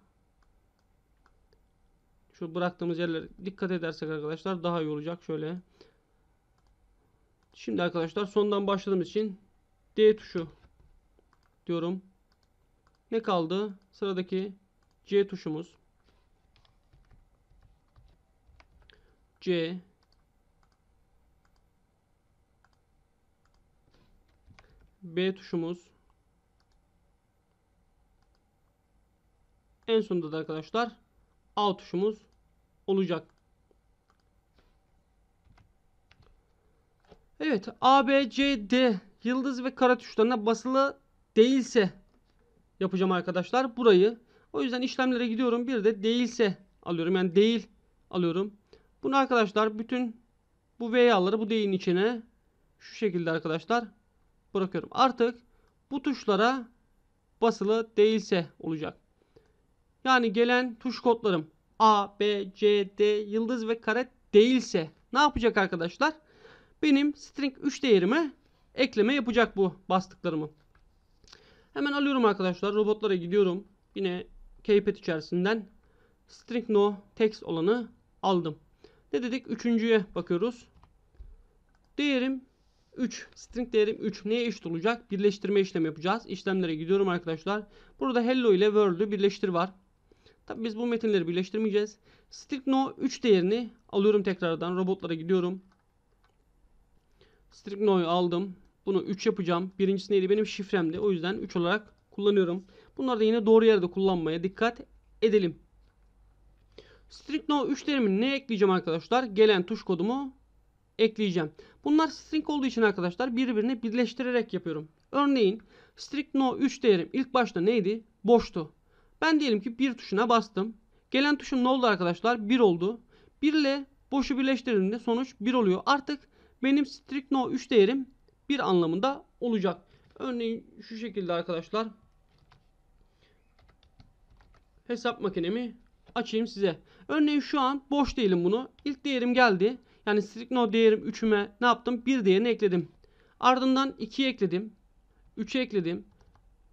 şu bıraktığımız yerlere dikkat edersek arkadaşlar daha iyi olacak. Şöyle. Şimdi arkadaşlar sondan başladığımız için D tuşu diyorum. Ne kaldı? Sıradaki C tuşumuz. C B tuşumuz. En sonunda da arkadaşlar A tuşumuz olacak. Evet A, B, C, D yıldız ve kara tuşlarına basılı değilse yapacağım arkadaşlar burayı. O yüzden işlemlere gidiyorum. Bir de değilse alıyorum. Yani değil alıyorum. Bunu arkadaşlar bütün bu V yağları bu değin içine şu şekilde arkadaşlar bırakıyorum. Artık bu tuşlara basılı değilse olacak. Yani gelen tuş kodlarım A, B, C, D, yıldız ve kare değilse ne yapacak arkadaşlar? Benim string 3 değerimi ekleme yapacak bu bastıklarımı. Hemen alıyorum arkadaşlar. Robotlara gidiyorum. Yine keypad içerisinden string no text olanı aldım. Ne dedik? Üçüncüye bakıyoruz. Değerim 3 string değerim 3 neye eşit olacak? Birleştirme işlemi yapacağız. İşlemlere gidiyorum arkadaşlar. Burada hello ile world'ü birleştir var. Tabi biz bu metinleri birleştirmeyeceğiz. String no 3 değerini alıyorum tekrardan. Robotlara gidiyorum. String no'yu aldım. Bunu 3 yapacağım. Birincisi neydi? Benim şifremdi. O yüzden 3 olarak kullanıyorum. Bunları da yine doğru yerde kullanmaya dikkat edelim. String no 3 değerimi ne ekleyeceğim arkadaşlar? Gelen tuş kodumu ekleyeceğim. Bunlar string olduğu için arkadaşlar birbirini birleştirerek yapıyorum. Örneğin strict no 3 değerim ilk başta neydi? Boştu. Ben diyelim ki 1 tuşuna bastım. Gelen tuşum ne oldu arkadaşlar? 1 oldu. 1 ile boşu birleştirdiğimde sonuç 1 oluyor. Artık benim strict no 3 değerim 1 anlamında olacak. Örneğin şu şekilde arkadaşlar. Hesap makinemi açayım size. Örneğin şu an boş değilim bunu. İlk değerim geldi. Yani strict node değerim 3'üme ne yaptım? Bir değerini ekledim. Ardından 2'yi ekledim. 3'ü ekledim.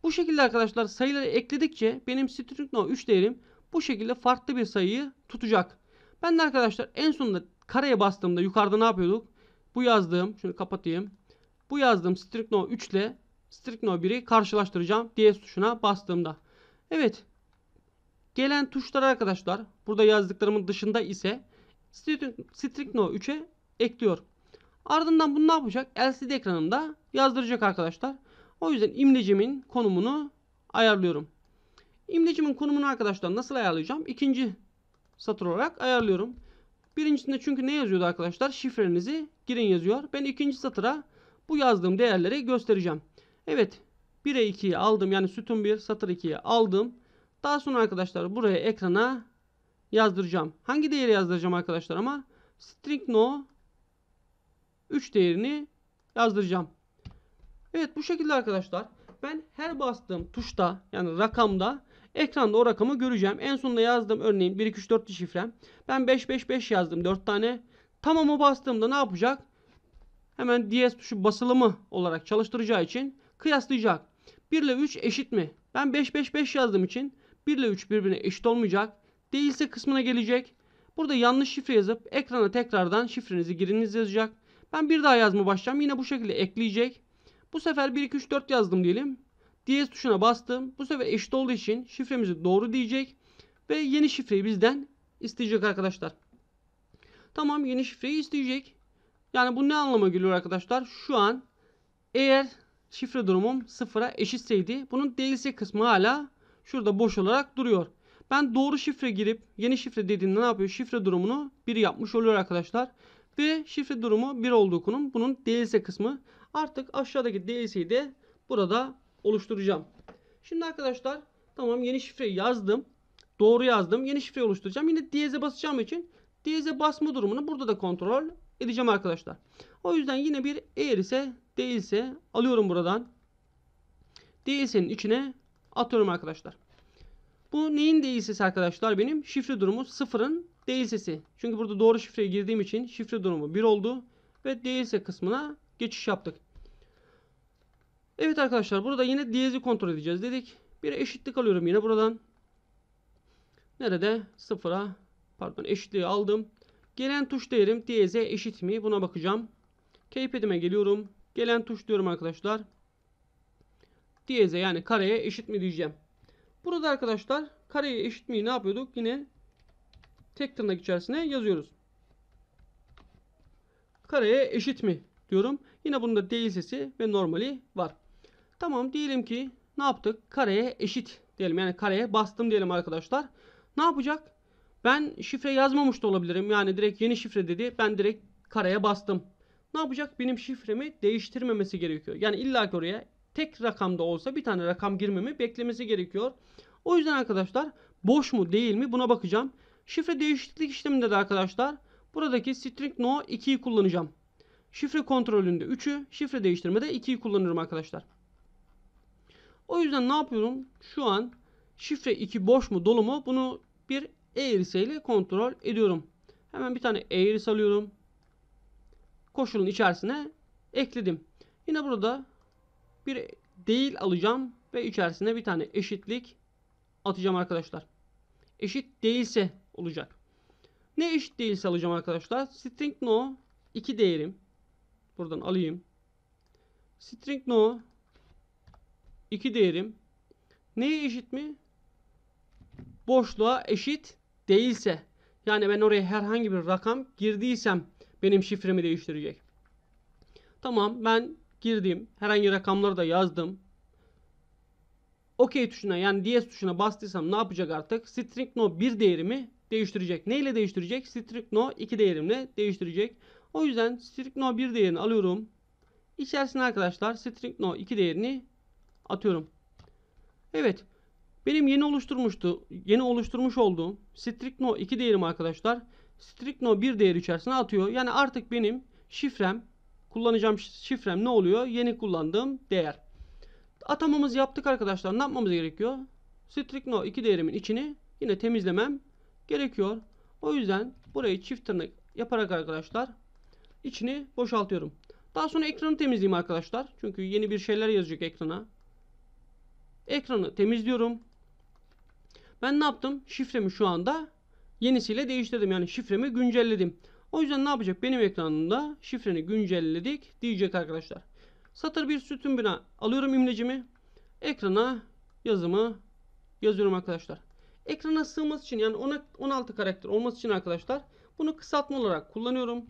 Bu şekilde arkadaşlar sayıları ekledikçe benim strict no 3 değerim bu şekilde farklı bir sayıyı tutacak. Ben de arkadaşlar en sonunda kareye bastığımda yukarıda ne yapıyorduk? Bu yazdığım, şunu kapatayım. Bu yazdığım strict no 3 ile string no 1'i karşılaştıracağım diye tuşuna bastığımda. Evet. Gelen tuşlar arkadaşlar burada yazdıklarımın dışında ise no 3'e ekliyor. Ardından bunu ne yapacak? LCD ekranımda yazdıracak arkadaşlar. O yüzden imlecimin konumunu ayarlıyorum. İmlecimin konumunu arkadaşlar nasıl ayarlayacağım? İkinci satır olarak ayarlıyorum. Birincisinde çünkü ne yazıyordu arkadaşlar? Şifrenizi girin yazıyor. Ben ikinci satıra bu yazdığım değerleri göstereceğim. Evet 1'e 2'yi aldım. Yani sütun 1 satır 2'yi aldım. Daha sonra arkadaşlar buraya ekrana yazdıracağım. Hangi değeri yazdıracağım arkadaşlar ama string no 3 değerini yazdıracağım. Evet bu şekilde arkadaşlar ben her bastığım tuşta yani rakamda ekranda o rakamı göreceğim. En sonunda yazdım örneğin 1 2 3 4 şifrem. Ben 5 5 5 yazdım 4 tane. Tamamı bastığımda ne yapacak? Hemen DS tuşu basılımı olarak çalıştıracağı için kıyaslayacak. 1 ile 3 eşit mi? Ben 5 5 5 yazdığım için 1 ile 3 birbirine eşit olmayacak. Değilse kısmına gelecek. Burada yanlış şifre yazıp ekrana tekrardan şifrenizi giriniz yazacak. Ben bir daha yazma başlayacağım. Yine bu şekilde ekleyecek. Bu sefer 1 2 3 4 yazdım diyelim. DS tuşuna bastım. Bu sefer eşit olduğu için şifremizi doğru diyecek ve yeni şifreyi bizden isteyecek arkadaşlar. Tamam yeni şifreyi isteyecek. Yani bu ne anlama geliyor arkadaşlar? Şu an eğer şifre durumum sıfıra eşitseydi bunun değilse kısmı hala şurada boş olarak duruyor. Ben doğru şifre girip yeni şifre dediğinde ne yapıyor? Şifre durumunu 1 yapmış oluyor arkadaşlar. Ve şifre durumu 1 olduğu konum bunun değilse kısmı. Artık aşağıdaki değilseyi de burada oluşturacağım. Şimdi arkadaşlar tamam yeni şifreyi yazdım. Doğru yazdım. Yeni şifre oluşturacağım. Yine diyeze basacağım için diyeze basma durumunu burada da kontrol edeceğim arkadaşlar. O yüzden yine bir eğer ise değilse alıyorum buradan. Değilse'nin içine atıyorum arkadaşlar. Bu neyin değilsesi arkadaşlar benim? Şifre durumu sıfırın değilsesi. Çünkü burada doğru şifreyi girdiğim için şifre durumu 1 oldu. Ve değilse kısmına geçiş yaptık. Evet arkadaşlar burada yine diyezi kontrol edeceğiz dedik. Bir eşitlik alıyorum yine buradan. Nerede? Sıfıra pardon eşitliği aldım. Gelen tuş değerim diyeze eşit mi? Buna bakacağım. Keypad'ime geliyorum. Gelen tuş diyorum arkadaşlar. Diyeze yani kareye eşit mi diyeceğim. Burada arkadaşlar kareye eşitmeyi ne yapıyorduk? Yine tek tırnak içerisine yazıyoruz. Kareye eşit mi diyorum. Yine bunda değil sesi ve normali var. Tamam diyelim ki ne yaptık? Kareye eşit diyelim. Yani kareye bastım diyelim arkadaşlar. Ne yapacak? Ben şifre yazmamış da olabilirim. Yani direkt yeni şifre dedi. Ben direkt kareye bastım. Ne yapacak? Benim şifremi değiştirmemesi gerekiyor. Yani illa ki oraya tek rakamda olsa bir tane rakam girmemi beklemesi gerekiyor. O yüzden arkadaşlar boş mu değil mi buna bakacağım. Şifre değişiklik işleminde de arkadaşlar buradaki string no 2'yi kullanacağım. Şifre kontrolünde 3'ü, şifre değiştirmede 2'yi kullanırım arkadaşlar. O yüzden ne yapıyorum? Şu an şifre 2 boş mu dolu mu bunu bir eğrisi ile kontrol ediyorum. Hemen bir tane eğrisi alıyorum. Koşulun içerisine ekledim. Yine burada bir değil alacağım ve içerisine bir tane eşitlik atacağım arkadaşlar. Eşit değilse olacak. Ne eşit değilse alacağım arkadaşlar. String no 2 değerim. Buradan alayım. String no 2 değerim. Neye eşit mi? Boşluğa eşit değilse. Yani ben oraya herhangi bir rakam girdiysem benim şifremi değiştirecek. Tamam ben girdiğim herhangi rakamları da yazdım. Okey tuşuna yani DS tuşuna bastıysam ne yapacak artık? String no 1 değerimi değiştirecek. Neyle değiştirecek? String no 2 değerimle değiştirecek. O yüzden string no 1 değerini alıyorum. İçerisine arkadaşlar string no 2 değerini atıyorum. Evet. Benim yeni oluşturmuştu. Yeni oluşturmuş olduğum string no 2 değerim arkadaşlar. String no 1 değeri içerisine atıyor. Yani artık benim şifrem kullanacağım şifrem ne oluyor? Yeni kullandığım değer. Atamamızı yaptık arkadaşlar. Ne yapmamız gerekiyor? Strict no iki değerimin içini yine temizlemem gerekiyor. O yüzden burayı çift tırnak yaparak arkadaşlar içini boşaltıyorum. Daha sonra ekranı temizleyeyim arkadaşlar. Çünkü yeni bir şeyler yazacak ekrana. Ekranı temizliyorum. Ben ne yaptım? Şifremi şu anda yenisiyle değiştirdim. Yani şifremi güncelledim. O yüzden ne yapacak? Benim ekranımda şifreni güncelledik diyecek arkadaşlar. Satır bir sütun bina alıyorum imlecimi. Ekrana yazımı yazıyorum arkadaşlar. Ekrana sığması için yani 16 karakter olması için arkadaşlar bunu kısaltma olarak kullanıyorum.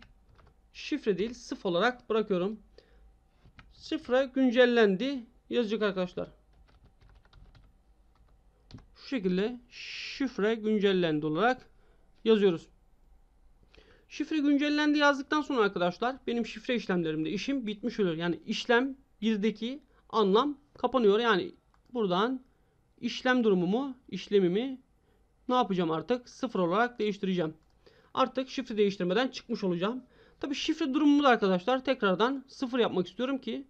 Şifre değil sıf olarak bırakıyorum. Şifre güncellendi yazacak arkadaşlar. Şu şekilde şifre güncellendi olarak yazıyoruz. Şifre güncellendi yazdıktan sonra arkadaşlar benim şifre işlemlerimde işim bitmiş olur Yani işlem 1'deki anlam kapanıyor. Yani buradan işlem durumumu, işlemimi ne yapacağım artık? Sıfır olarak değiştireceğim. Artık şifre değiştirmeden çıkmış olacağım. Tabi şifre durumumu da arkadaşlar tekrardan sıfır yapmak istiyorum ki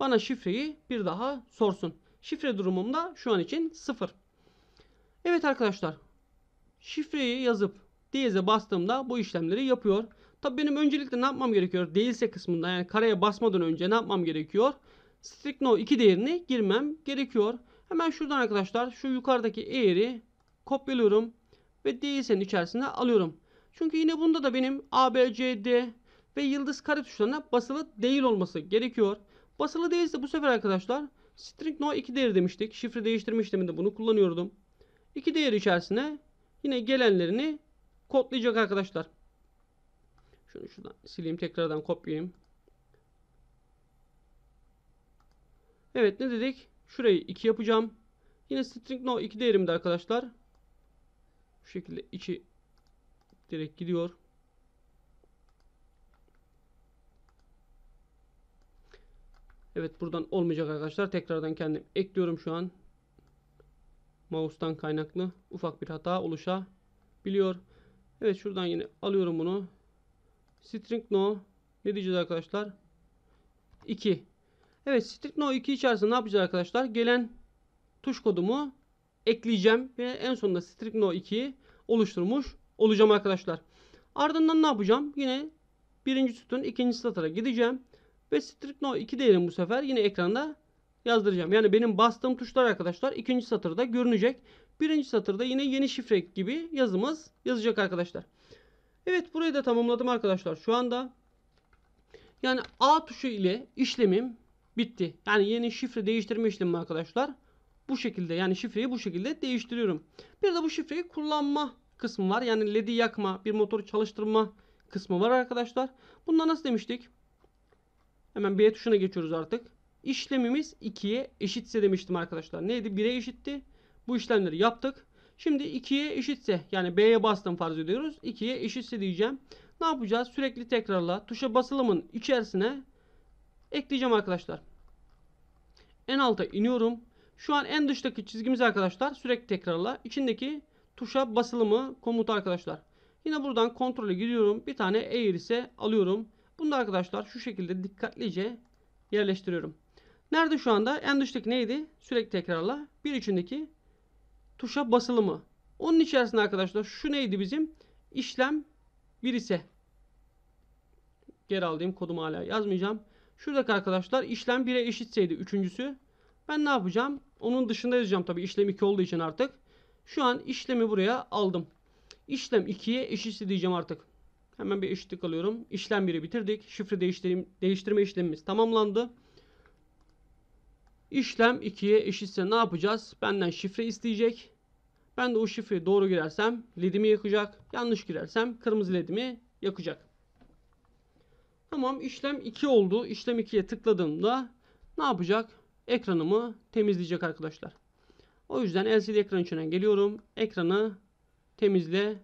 bana şifreyi bir daha sorsun. Şifre durumum da şu an için sıfır. Evet arkadaşlar şifreyi yazıp Değilse bastığımda bu işlemleri yapıyor. Tabi benim öncelikle ne yapmam gerekiyor? Değilse kısmında yani kareye basmadan önce ne yapmam gerekiyor? Strict no 2 değerini girmem gerekiyor. Hemen şuradan arkadaşlar şu yukarıdaki eğri kopyalıyorum ve değilsenin içerisinde alıyorum. Çünkü yine bunda da benim A, B, C, D ve yıldız kare tuşlarına basılı değil olması gerekiyor. Basılı değilse bu sefer arkadaşlar string no 2 değeri demiştik. Şifre değiştirme işleminde bunu kullanıyordum. 2 değer içerisine yine gelenlerini kodlayacak arkadaşlar. Şunu şuradan sileyim tekrardan kopyayım. Evet ne dedik? Şurayı 2 yapacağım. Yine string no 2 değerimde arkadaşlar. Bu şekilde içi direkt gidiyor. Evet buradan olmayacak arkadaşlar. Tekrardan kendim ekliyorum şu an. Mouse'tan kaynaklı ufak bir hata oluşabiliyor. Evet şuradan yine alıyorum bunu. String no ne diyeceğiz arkadaşlar? 2. Evet string no 2 içerisinde ne yapacağız arkadaşlar? Gelen tuş kodumu ekleyeceğim ve en sonunda string no 2'yi oluşturmuş olacağım arkadaşlar. Ardından ne yapacağım? Yine birinci sütun ikinci satıra gideceğim. Ve string no 2 değerini bu sefer yine ekranda yazdıracağım. Yani benim bastığım tuşlar arkadaşlar ikinci satırda görünecek. Birinci satırda yine yeni şifre gibi yazımız yazacak arkadaşlar. Evet burayı da tamamladım arkadaşlar. Şu anda yani A tuşu ile işlemim bitti. Yani yeni şifre değiştirme işlemi arkadaşlar. Bu şekilde yani şifreyi bu şekilde değiştiriyorum. Bir de bu şifreyi kullanma kısmı var. Yani LED'i yakma, bir motoru çalıştırma kısmı var arkadaşlar. Bunda nasıl demiştik? Hemen B tuşuna geçiyoruz artık. İşlemimiz 2'ye eşitse demiştim arkadaşlar. Neydi? 1'e eşitti. Bu işlemleri yaptık. Şimdi 2'ye eşitse yani B'ye bastım farz ediyoruz. 2'ye eşitse diyeceğim. Ne yapacağız? Sürekli tekrarla tuşa basılımın içerisine ekleyeceğim arkadaşlar. En alta iniyorum. Şu an en dıştaki çizgimiz arkadaşlar sürekli tekrarla içindeki tuşa basılımı komutu arkadaşlar. Yine buradan kontrole gidiyorum. Bir tane ise alıyorum. Bunu da arkadaşlar şu şekilde dikkatlice yerleştiriyorum. Nerede şu anda? En dıştaki neydi? Sürekli tekrarla. Bir içindeki tuşa basılımı. Onun içerisinde arkadaşlar şu neydi bizim? İşlem bir ise. Geri alayım kodumu hala yazmayacağım. Şuradaki arkadaşlar işlem 1'e eşitseydi üçüncüsü. Ben ne yapacağım? Onun dışında yazacağım tabii işlem 2 olduğu için artık. Şu an işlemi buraya aldım. İşlem 2'ye eşitsi diyeceğim artık. Hemen bir eşitlik alıyorum. İşlem 1'i bitirdik. Şifre değiştirme işlemimiz tamamlandı. İşlem 2'ye eşitse ne yapacağız? Benden şifre isteyecek. Ben de o şifreyi doğru girersem ledimi yakacak. Yanlış girersem kırmızı ledimi yakacak. Tamam işlem 2 oldu. İşlem 2'ye tıkladığımda ne yapacak? Ekranımı temizleyecek arkadaşlar. O yüzden LCD ekran içine geliyorum. Ekranı temizle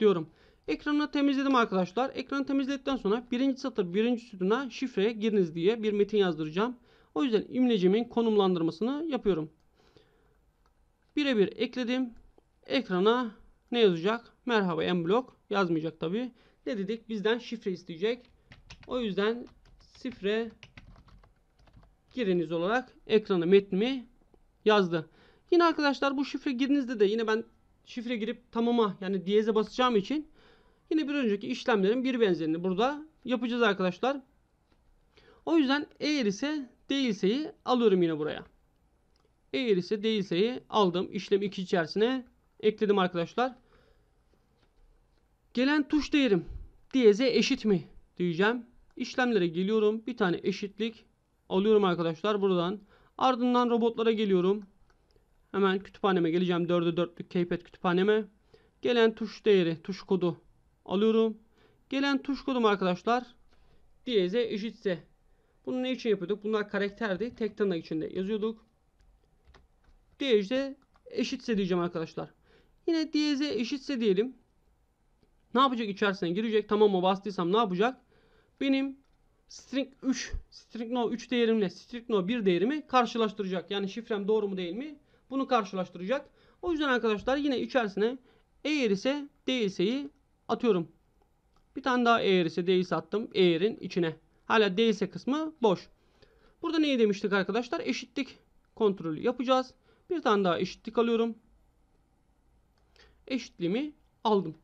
diyorum. Ekranı temizledim arkadaşlar. Ekranı temizledikten sonra birinci satır birinci sütuna şifre giriniz diye bir metin yazdıracağım. O yüzden imlecimin konumlandırmasını yapıyorum. Birebir ekledim. Ekrana ne yazacak? Merhaba en yazmayacak tabi. Ne dedik? Bizden şifre isteyecek. O yüzden şifre giriniz olarak ekrana metnimi yazdı. Yine arkadaşlar bu şifre girinizde de yine ben şifre girip tamama yani diyeze basacağım için yine bir önceki işlemlerin bir benzerini burada yapacağız arkadaşlar. O yüzden eğer ise Değilseyi alıyorum yine buraya. Eğer ise değilseyi aldım. İşlem 2 içerisine ekledim arkadaşlar. Gelen tuş değerim diyeze eşit mi diyeceğim. İşlemlere geliyorum. Bir tane eşitlik alıyorum arkadaşlar buradan. Ardından robotlara geliyorum. Hemen kütüphaneme geleceğim. 4'e 4'lük keypad kütüphaneme. Gelen tuş değeri, tuş kodu alıyorum. Gelen tuş kodum arkadaşlar diyeze eşitse bunu ne için yapıyorduk? Bunlar karakterdi. Tek tırnak içinde yazıyorduk. Diyez'de eşitse diyeceğim arkadaşlar. Yine diyez'e eşitse diyelim. Ne yapacak? içerisine girecek. Tamam mı bastıysam ne yapacak? Benim string 3, string no 3 değerimle string no 1 değerimi karşılaştıracak. Yani şifrem doğru mu değil mi? Bunu karşılaştıracak. O yüzden arkadaşlar yine içerisine eğer ise değilseyi atıyorum. Bir tane daha eğer ise değilse attım. Eğer'in içine. Hala değilse kısmı boş. Burada neyi demiştik arkadaşlar? Eşitlik kontrolü yapacağız. Bir tane daha eşitlik alıyorum. Eşitliğimi aldım.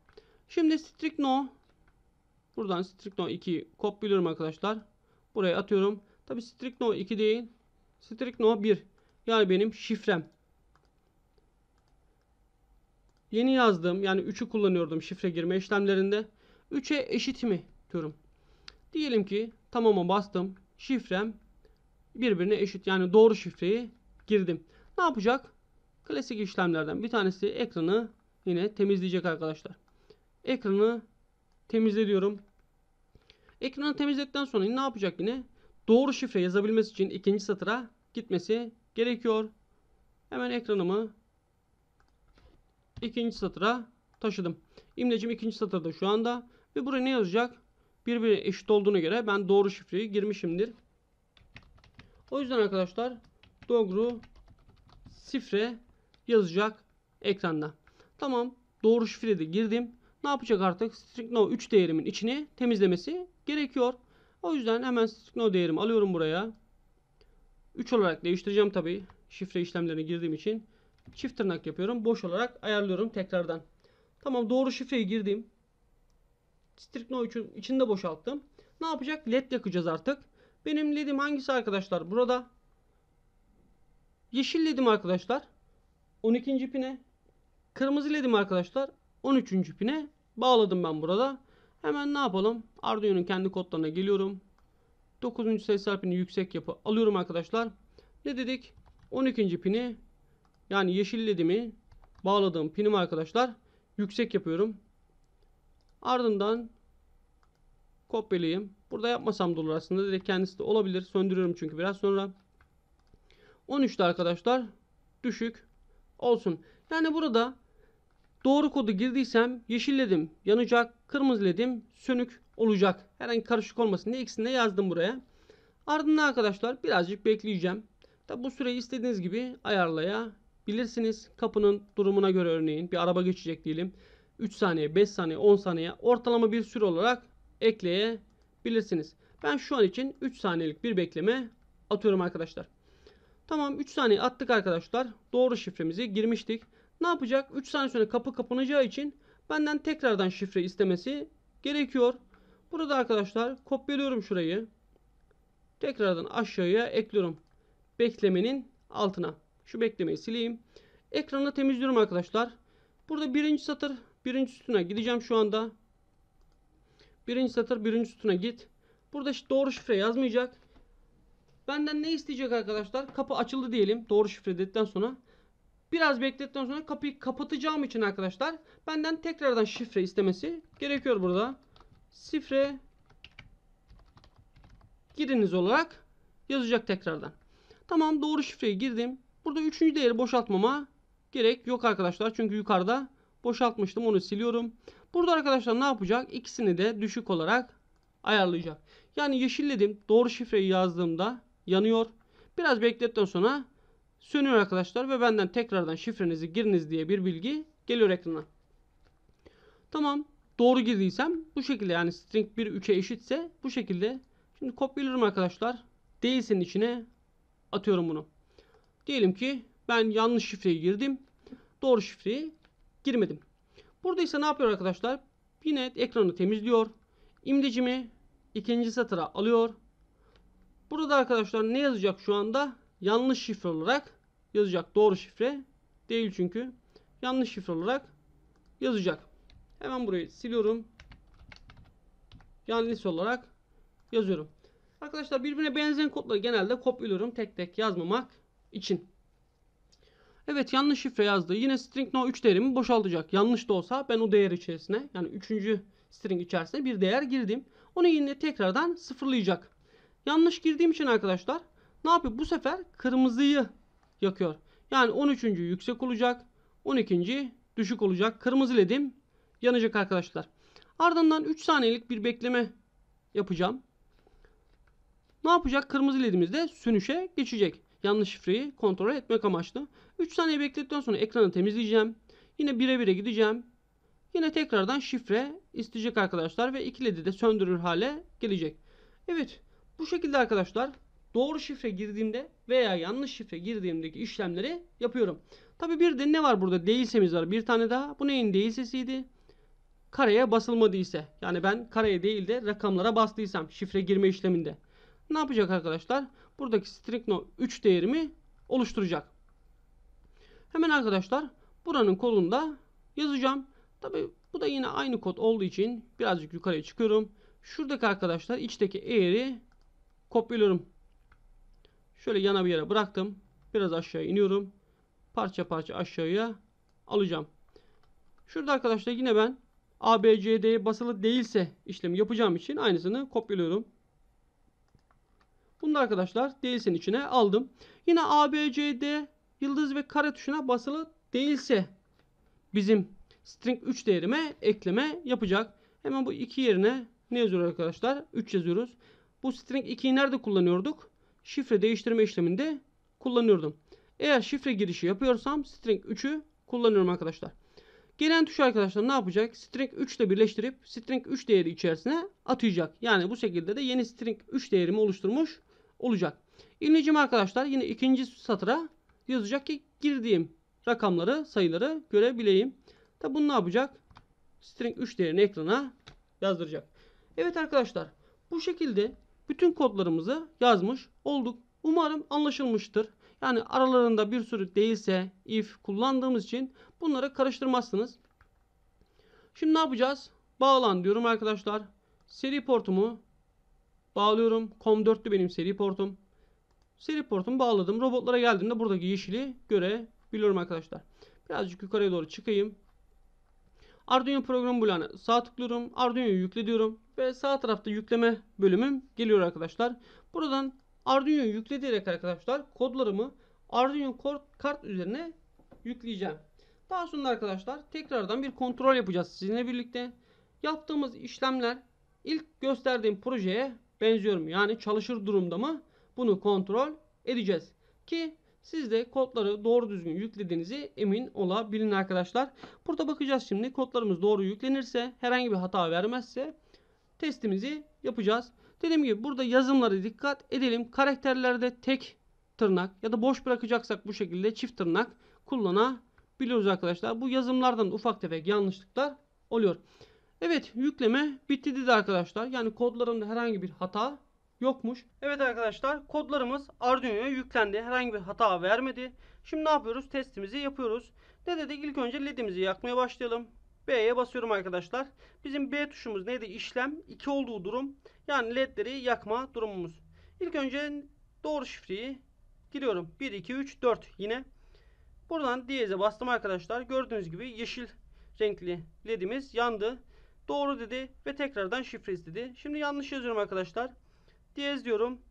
Şimdi strict no. Buradan strict no 2'yi kopyalıyorum arkadaşlar. Buraya atıyorum. Tabi strict no 2 değil. Strict no 1. Yani benim şifrem. Yeni yazdım. Yani 3'ü kullanıyordum şifre girme işlemlerinde. 3'e eşit mi diyorum. Diyelim ki Tamama bastım. Şifrem birbirine eşit. Yani doğru şifreyi girdim. Ne yapacak? Klasik işlemlerden bir tanesi ekranı yine temizleyecek arkadaşlar. Ekranı temizle Ekranı temizledikten sonra ne yapacak yine? Doğru şifre yazabilmesi için ikinci satıra gitmesi gerekiyor. Hemen ekranımı ikinci satıra taşıdım. İmlecim ikinci satırda şu anda. Ve buraya ne yazacak? birbirine eşit olduğuna göre ben doğru şifreyi girmişimdir. O yüzden arkadaşlar doğru şifre yazacak ekranda. Tamam doğru şifreyi de girdim. Ne yapacak artık? Stringno 3 değerimin içini temizlemesi gerekiyor. O yüzden hemen Stringno değerimi alıyorum buraya. 3 olarak değiştireceğim tabi. Şifre işlemlerine girdiğim için. Çift tırnak yapıyorum. Boş olarak ayarlıyorum tekrardan. Tamam doğru şifreyi girdim. Strikno için, içinde boşalttım. Ne yapacak? Led yakacağız artık. Benim ledim hangisi arkadaşlar? Burada. Yeşil ledim arkadaşlar. 12. pine. Kırmızı ledim arkadaşlar. 13. pine bağladım ben burada. Hemen ne yapalım? Arduino'nun kendi kodlarına geliyorum. 9. sesler pini yüksek yapı alıyorum arkadaşlar. Ne dedik? 12. pini yani yeşil ledimi bağladığım pinim arkadaşlar yüksek yapıyorum. Ardından kopyalayayım. Burada yapmasam da olur aslında. Direkt kendisi de olabilir. Söndürüyorum çünkü biraz sonra. 13'te arkadaşlar düşük olsun. Yani burada doğru kodu girdiysem yeşilledim, yanacak, kırmızıledim, sönük olacak. Herhangi karışık olmasın diye ikisini de yazdım buraya. Ardından arkadaşlar birazcık bekleyeceğim. Tabi bu süreyi istediğiniz gibi ayarlayabilirsiniz. Kapının durumuna göre örneğin bir araba geçecek diyelim. 3 saniye, 5 saniye, 10 saniye ortalama bir süre olarak ekleyebilirsiniz. Ben şu an için 3 saniyelik bir bekleme atıyorum arkadaşlar. Tamam 3 saniye attık arkadaşlar. Doğru şifremizi girmiştik. Ne yapacak? 3 saniye sonra kapı kapanacağı için benden tekrardan şifre istemesi gerekiyor. Burada arkadaşlar kopyalıyorum şurayı. Tekrardan aşağıya ekliyorum. Beklemenin altına. Şu beklemeyi sileyim. Ekranı temizliyorum arkadaşlar. Burada birinci satır Birinci sütuna gideceğim şu anda. Birinci satır birinci sütuna git. Burada işte doğru şifre yazmayacak. Benden ne isteyecek arkadaşlar? Kapı açıldı diyelim. Doğru şifre dedikten sonra. Biraz beklettikten sonra kapıyı kapatacağım için arkadaşlar benden tekrardan şifre istemesi gerekiyor burada. Şifre giriniz olarak yazacak tekrardan. Tamam doğru şifreyi girdim. Burada üçüncü değeri boşaltmama gerek yok arkadaşlar. Çünkü yukarıda boşaltmıştım onu siliyorum. Burada arkadaşlar ne yapacak? İkisini de düşük olarak ayarlayacak. Yani yeşilledim. Doğru şifreyi yazdığımda yanıyor. Biraz beklettikten sonra sönüyor arkadaşlar ve benden tekrardan şifrenizi giriniz diye bir bilgi geliyor ekrana. Tamam. Doğru girdiysem bu şekilde yani string 1 3'e eşitse bu şekilde. Şimdi kopyalıyorum arkadaşlar. Değilsin içine atıyorum bunu. Diyelim ki ben yanlış şifreyi girdim. Doğru şifreyi girmedim. Burada ise ne yapıyor arkadaşlar? Yine ekranı temizliyor. İmlecimi ikinci satıra alıyor. Burada arkadaşlar ne yazacak şu anda? Yanlış şifre olarak yazacak. Doğru şifre değil çünkü. Yanlış şifre olarak yazacak. Hemen burayı siliyorum. Yanlış olarak yazıyorum. Arkadaşlar birbirine benzeyen kodları genelde kopyalıyorum tek tek yazmamak için. Evet yanlış şifre yazdı. Yine string no 3 değerimi boşaltacak. Yanlış da olsa ben o değer içerisine yani 3. string içerisine bir değer girdim. Onu yine tekrardan sıfırlayacak. Yanlış girdiğim için arkadaşlar ne yapıyor? Bu sefer kırmızıyı yakıyor. Yani 13. yüksek olacak. 12. düşük olacak. Kırmızı dedim yanacak arkadaşlar. Ardından 3 saniyelik bir bekleme yapacağım. Ne yapacak? Kırmızı ledimiz de sönüşe geçecek yanlış şifreyi kontrol etmek amaçlı. 3 saniye bekledikten sonra ekranı temizleyeceğim. Yine bire bire gideceğim. Yine tekrardan şifre isteyecek arkadaşlar ve ikiledi de söndürür hale gelecek. Evet bu şekilde arkadaşlar doğru şifre girdiğimde veya yanlış şifre girdiğimdeki işlemleri yapıyorum. Tabi bir de ne var burada değilsemiz var bir tane daha. Bu neyin değilsesiydi? Kareye basılmadıysa yani ben kareye değil de rakamlara bastıysam şifre girme işleminde. Ne yapacak arkadaşlar? buradaki string no 3 değerimi oluşturacak. Hemen arkadaşlar buranın kolunda yazacağım. Tabi bu da yine aynı kod olduğu için birazcık yukarıya çıkıyorum. Şuradaki arkadaşlar içteki eğri kopyalıyorum. Şöyle yana bir yere bıraktım. Biraz aşağı iniyorum. Parça parça aşağıya alacağım. Şurada arkadaşlar yine ben ABCD'ye basılı değilse işlemi yapacağım için aynısını kopyalıyorum. Bunu arkadaşlar değilsin içine aldım. Yine ABCD yıldız ve kare tuşuna basılı değilse bizim string 3 değerime ekleme yapacak. Hemen bu 2 yerine ne yazıyoruz arkadaşlar? 3 yazıyoruz. Bu string 2'yi nerede kullanıyorduk? Şifre değiştirme işleminde kullanıyordum. Eğer şifre girişi yapıyorsam string 3'ü kullanıyorum arkadaşlar. Gelen tuş arkadaşlar ne yapacak? String 3 ile birleştirip string 3 değeri içerisine atayacak. Yani bu şekilde de yeni string 3 değerimi oluşturmuş olacak. İlmicim arkadaşlar yine ikinci satıra yazacak ki girdiğim rakamları, sayıları görebileyim. Tabi bunu ne yapacak? String 3 değerini ekrana yazdıracak. Evet arkadaşlar bu şekilde bütün kodlarımızı yazmış olduk. Umarım anlaşılmıştır. Yani aralarında bir sürü değilse if kullandığımız için bunları karıştırmazsınız. Şimdi ne yapacağız? Bağlan diyorum arkadaşlar. Seri portumu Bağlıyorum. COM4'lü benim seri portum. Seri portumu bağladım. Robotlara geldiğimde buradaki yeşili görebiliyorum arkadaşlar. Birazcık yukarıya doğru çıkayım. Arduino program bloğuna sağ tıklıyorum. Arduino'yu yükle diyorum. Ve sağ tarafta yükleme bölümüm geliyor arkadaşlar. Buradan Arduino'yu yükle diyerek arkadaşlar kodlarımı Arduino kart üzerine yükleyeceğim. Daha sonra arkadaşlar tekrardan bir kontrol yapacağız sizinle birlikte. Yaptığımız işlemler ilk gösterdiğim projeye benziyor mu? Yani çalışır durumda mı? Bunu kontrol edeceğiz. Ki siz de kodları doğru düzgün yüklediğinizi emin olabilin arkadaşlar. Burada bakacağız şimdi kodlarımız doğru yüklenirse herhangi bir hata vermezse testimizi yapacağız. Dediğim gibi burada yazımlara dikkat edelim. Karakterlerde tek tırnak ya da boş bırakacaksak bu şekilde çift tırnak kullanabiliyoruz arkadaşlar. Bu yazımlardan ufak tefek yanlışlıklar oluyor. Evet yükleme bitti dedi arkadaşlar. Yani kodlarımda herhangi bir hata yokmuş. Evet arkadaşlar kodlarımız Arduino'ya yüklendi. Herhangi bir hata vermedi. Şimdi ne yapıyoruz? Testimizi yapıyoruz. Ne dedik? İlk önce ledimizi yakmaya başlayalım. B'ye basıyorum arkadaşlar. Bizim B tuşumuz neydi? İşlem 2 olduğu durum. Yani ledleri yakma durumumuz. İlk önce doğru şifreyi giriyorum. 1, 2, 3, 4 yine. Buradan diyeze bastım arkadaşlar. Gördüğünüz gibi yeşil renkli ledimiz yandı. Doğru dedi ve tekrardan şifre istedi. Şimdi yanlış yazıyorum arkadaşlar. Diyez diyorum.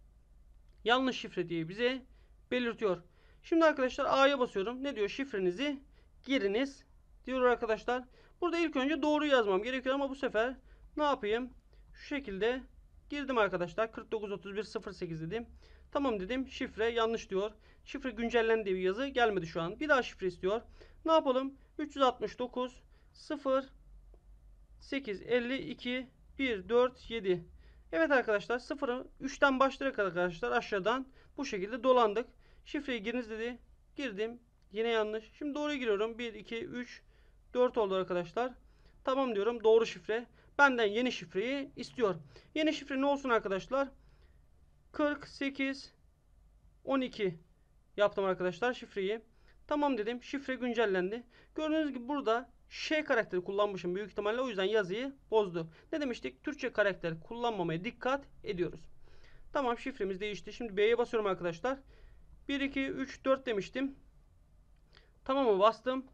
Yanlış şifre diye bize belirtiyor. Şimdi arkadaşlar A'ya basıyorum. Ne diyor? Şifrenizi giriniz diyor arkadaşlar. Burada ilk önce doğru yazmam gerekiyor ama bu sefer ne yapayım? Şu şekilde girdim arkadaşlar. 493108 dedim. Tamam dedim. Şifre yanlış diyor. Şifre güncellendi diye bir yazı gelmedi şu an. Bir daha şifre istiyor. Ne yapalım? 369 0 8, 52, 1, 4, 7. Evet arkadaşlar sıfırı 3'ten başlayarak arkadaşlar aşağıdan bu şekilde dolandık. Şifreyi giriniz dedi. Girdim. Yine yanlış. Şimdi doğru giriyorum. 1, 2, 3, 4 oldu arkadaşlar. Tamam diyorum. Doğru şifre. Benden yeni şifreyi istiyor. Yeni şifre ne olsun arkadaşlar? 48 12 yaptım arkadaşlar şifreyi. Tamam dedim. Şifre güncellendi. Gördüğünüz gibi burada Ş karakteri kullanmışım büyük ihtimalle o yüzden yazıyı bozdu. Ne demiştik? Türkçe karakter kullanmamaya dikkat ediyoruz. Tamam şifremiz değişti. Şimdi B'ye basıyorum arkadaşlar. 1, 2, 3, 4 demiştim. Tamamı bastım.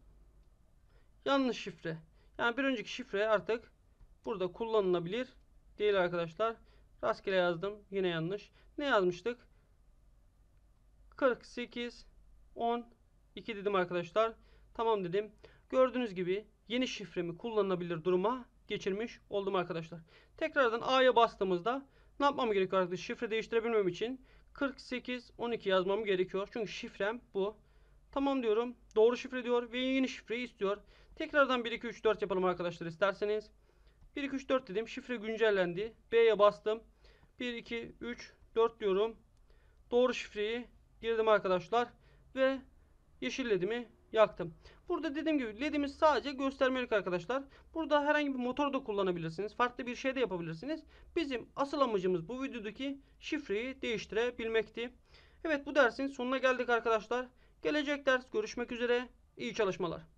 Yanlış şifre. Yani bir önceki şifre artık burada kullanılabilir değil arkadaşlar. Rastgele yazdım. Yine yanlış. Ne yazmıştık? 48 10 2 dedim arkadaşlar. Tamam dedim. Gördüğünüz gibi yeni şifremi kullanılabilir duruma geçirmiş oldum arkadaşlar. Tekrardan A'ya bastığımızda ne yapmam gerekiyor arkadaşlar? Şifre değiştirebilmem için 4812 yazmam gerekiyor. Çünkü şifrem bu. Tamam diyorum. Doğru şifre diyor ve yeni şifreyi istiyor. Tekrardan 1 2 3 4 yapalım arkadaşlar isterseniz. 1 2 3 4 dedim. Şifre güncellendi. B'ye bastım. 1 2 3 4 diyorum. Doğru şifreyi girdim arkadaşlar ve yeşil ledimi yaktım. Burada dediğim gibi ledimiz sadece göstermelik arkadaşlar. Burada herhangi bir motor da kullanabilirsiniz. Farklı bir şey de yapabilirsiniz. Bizim asıl amacımız bu videodaki şifreyi değiştirebilmekti. Evet bu dersin sonuna geldik arkadaşlar. Gelecek ders görüşmek üzere. İyi çalışmalar.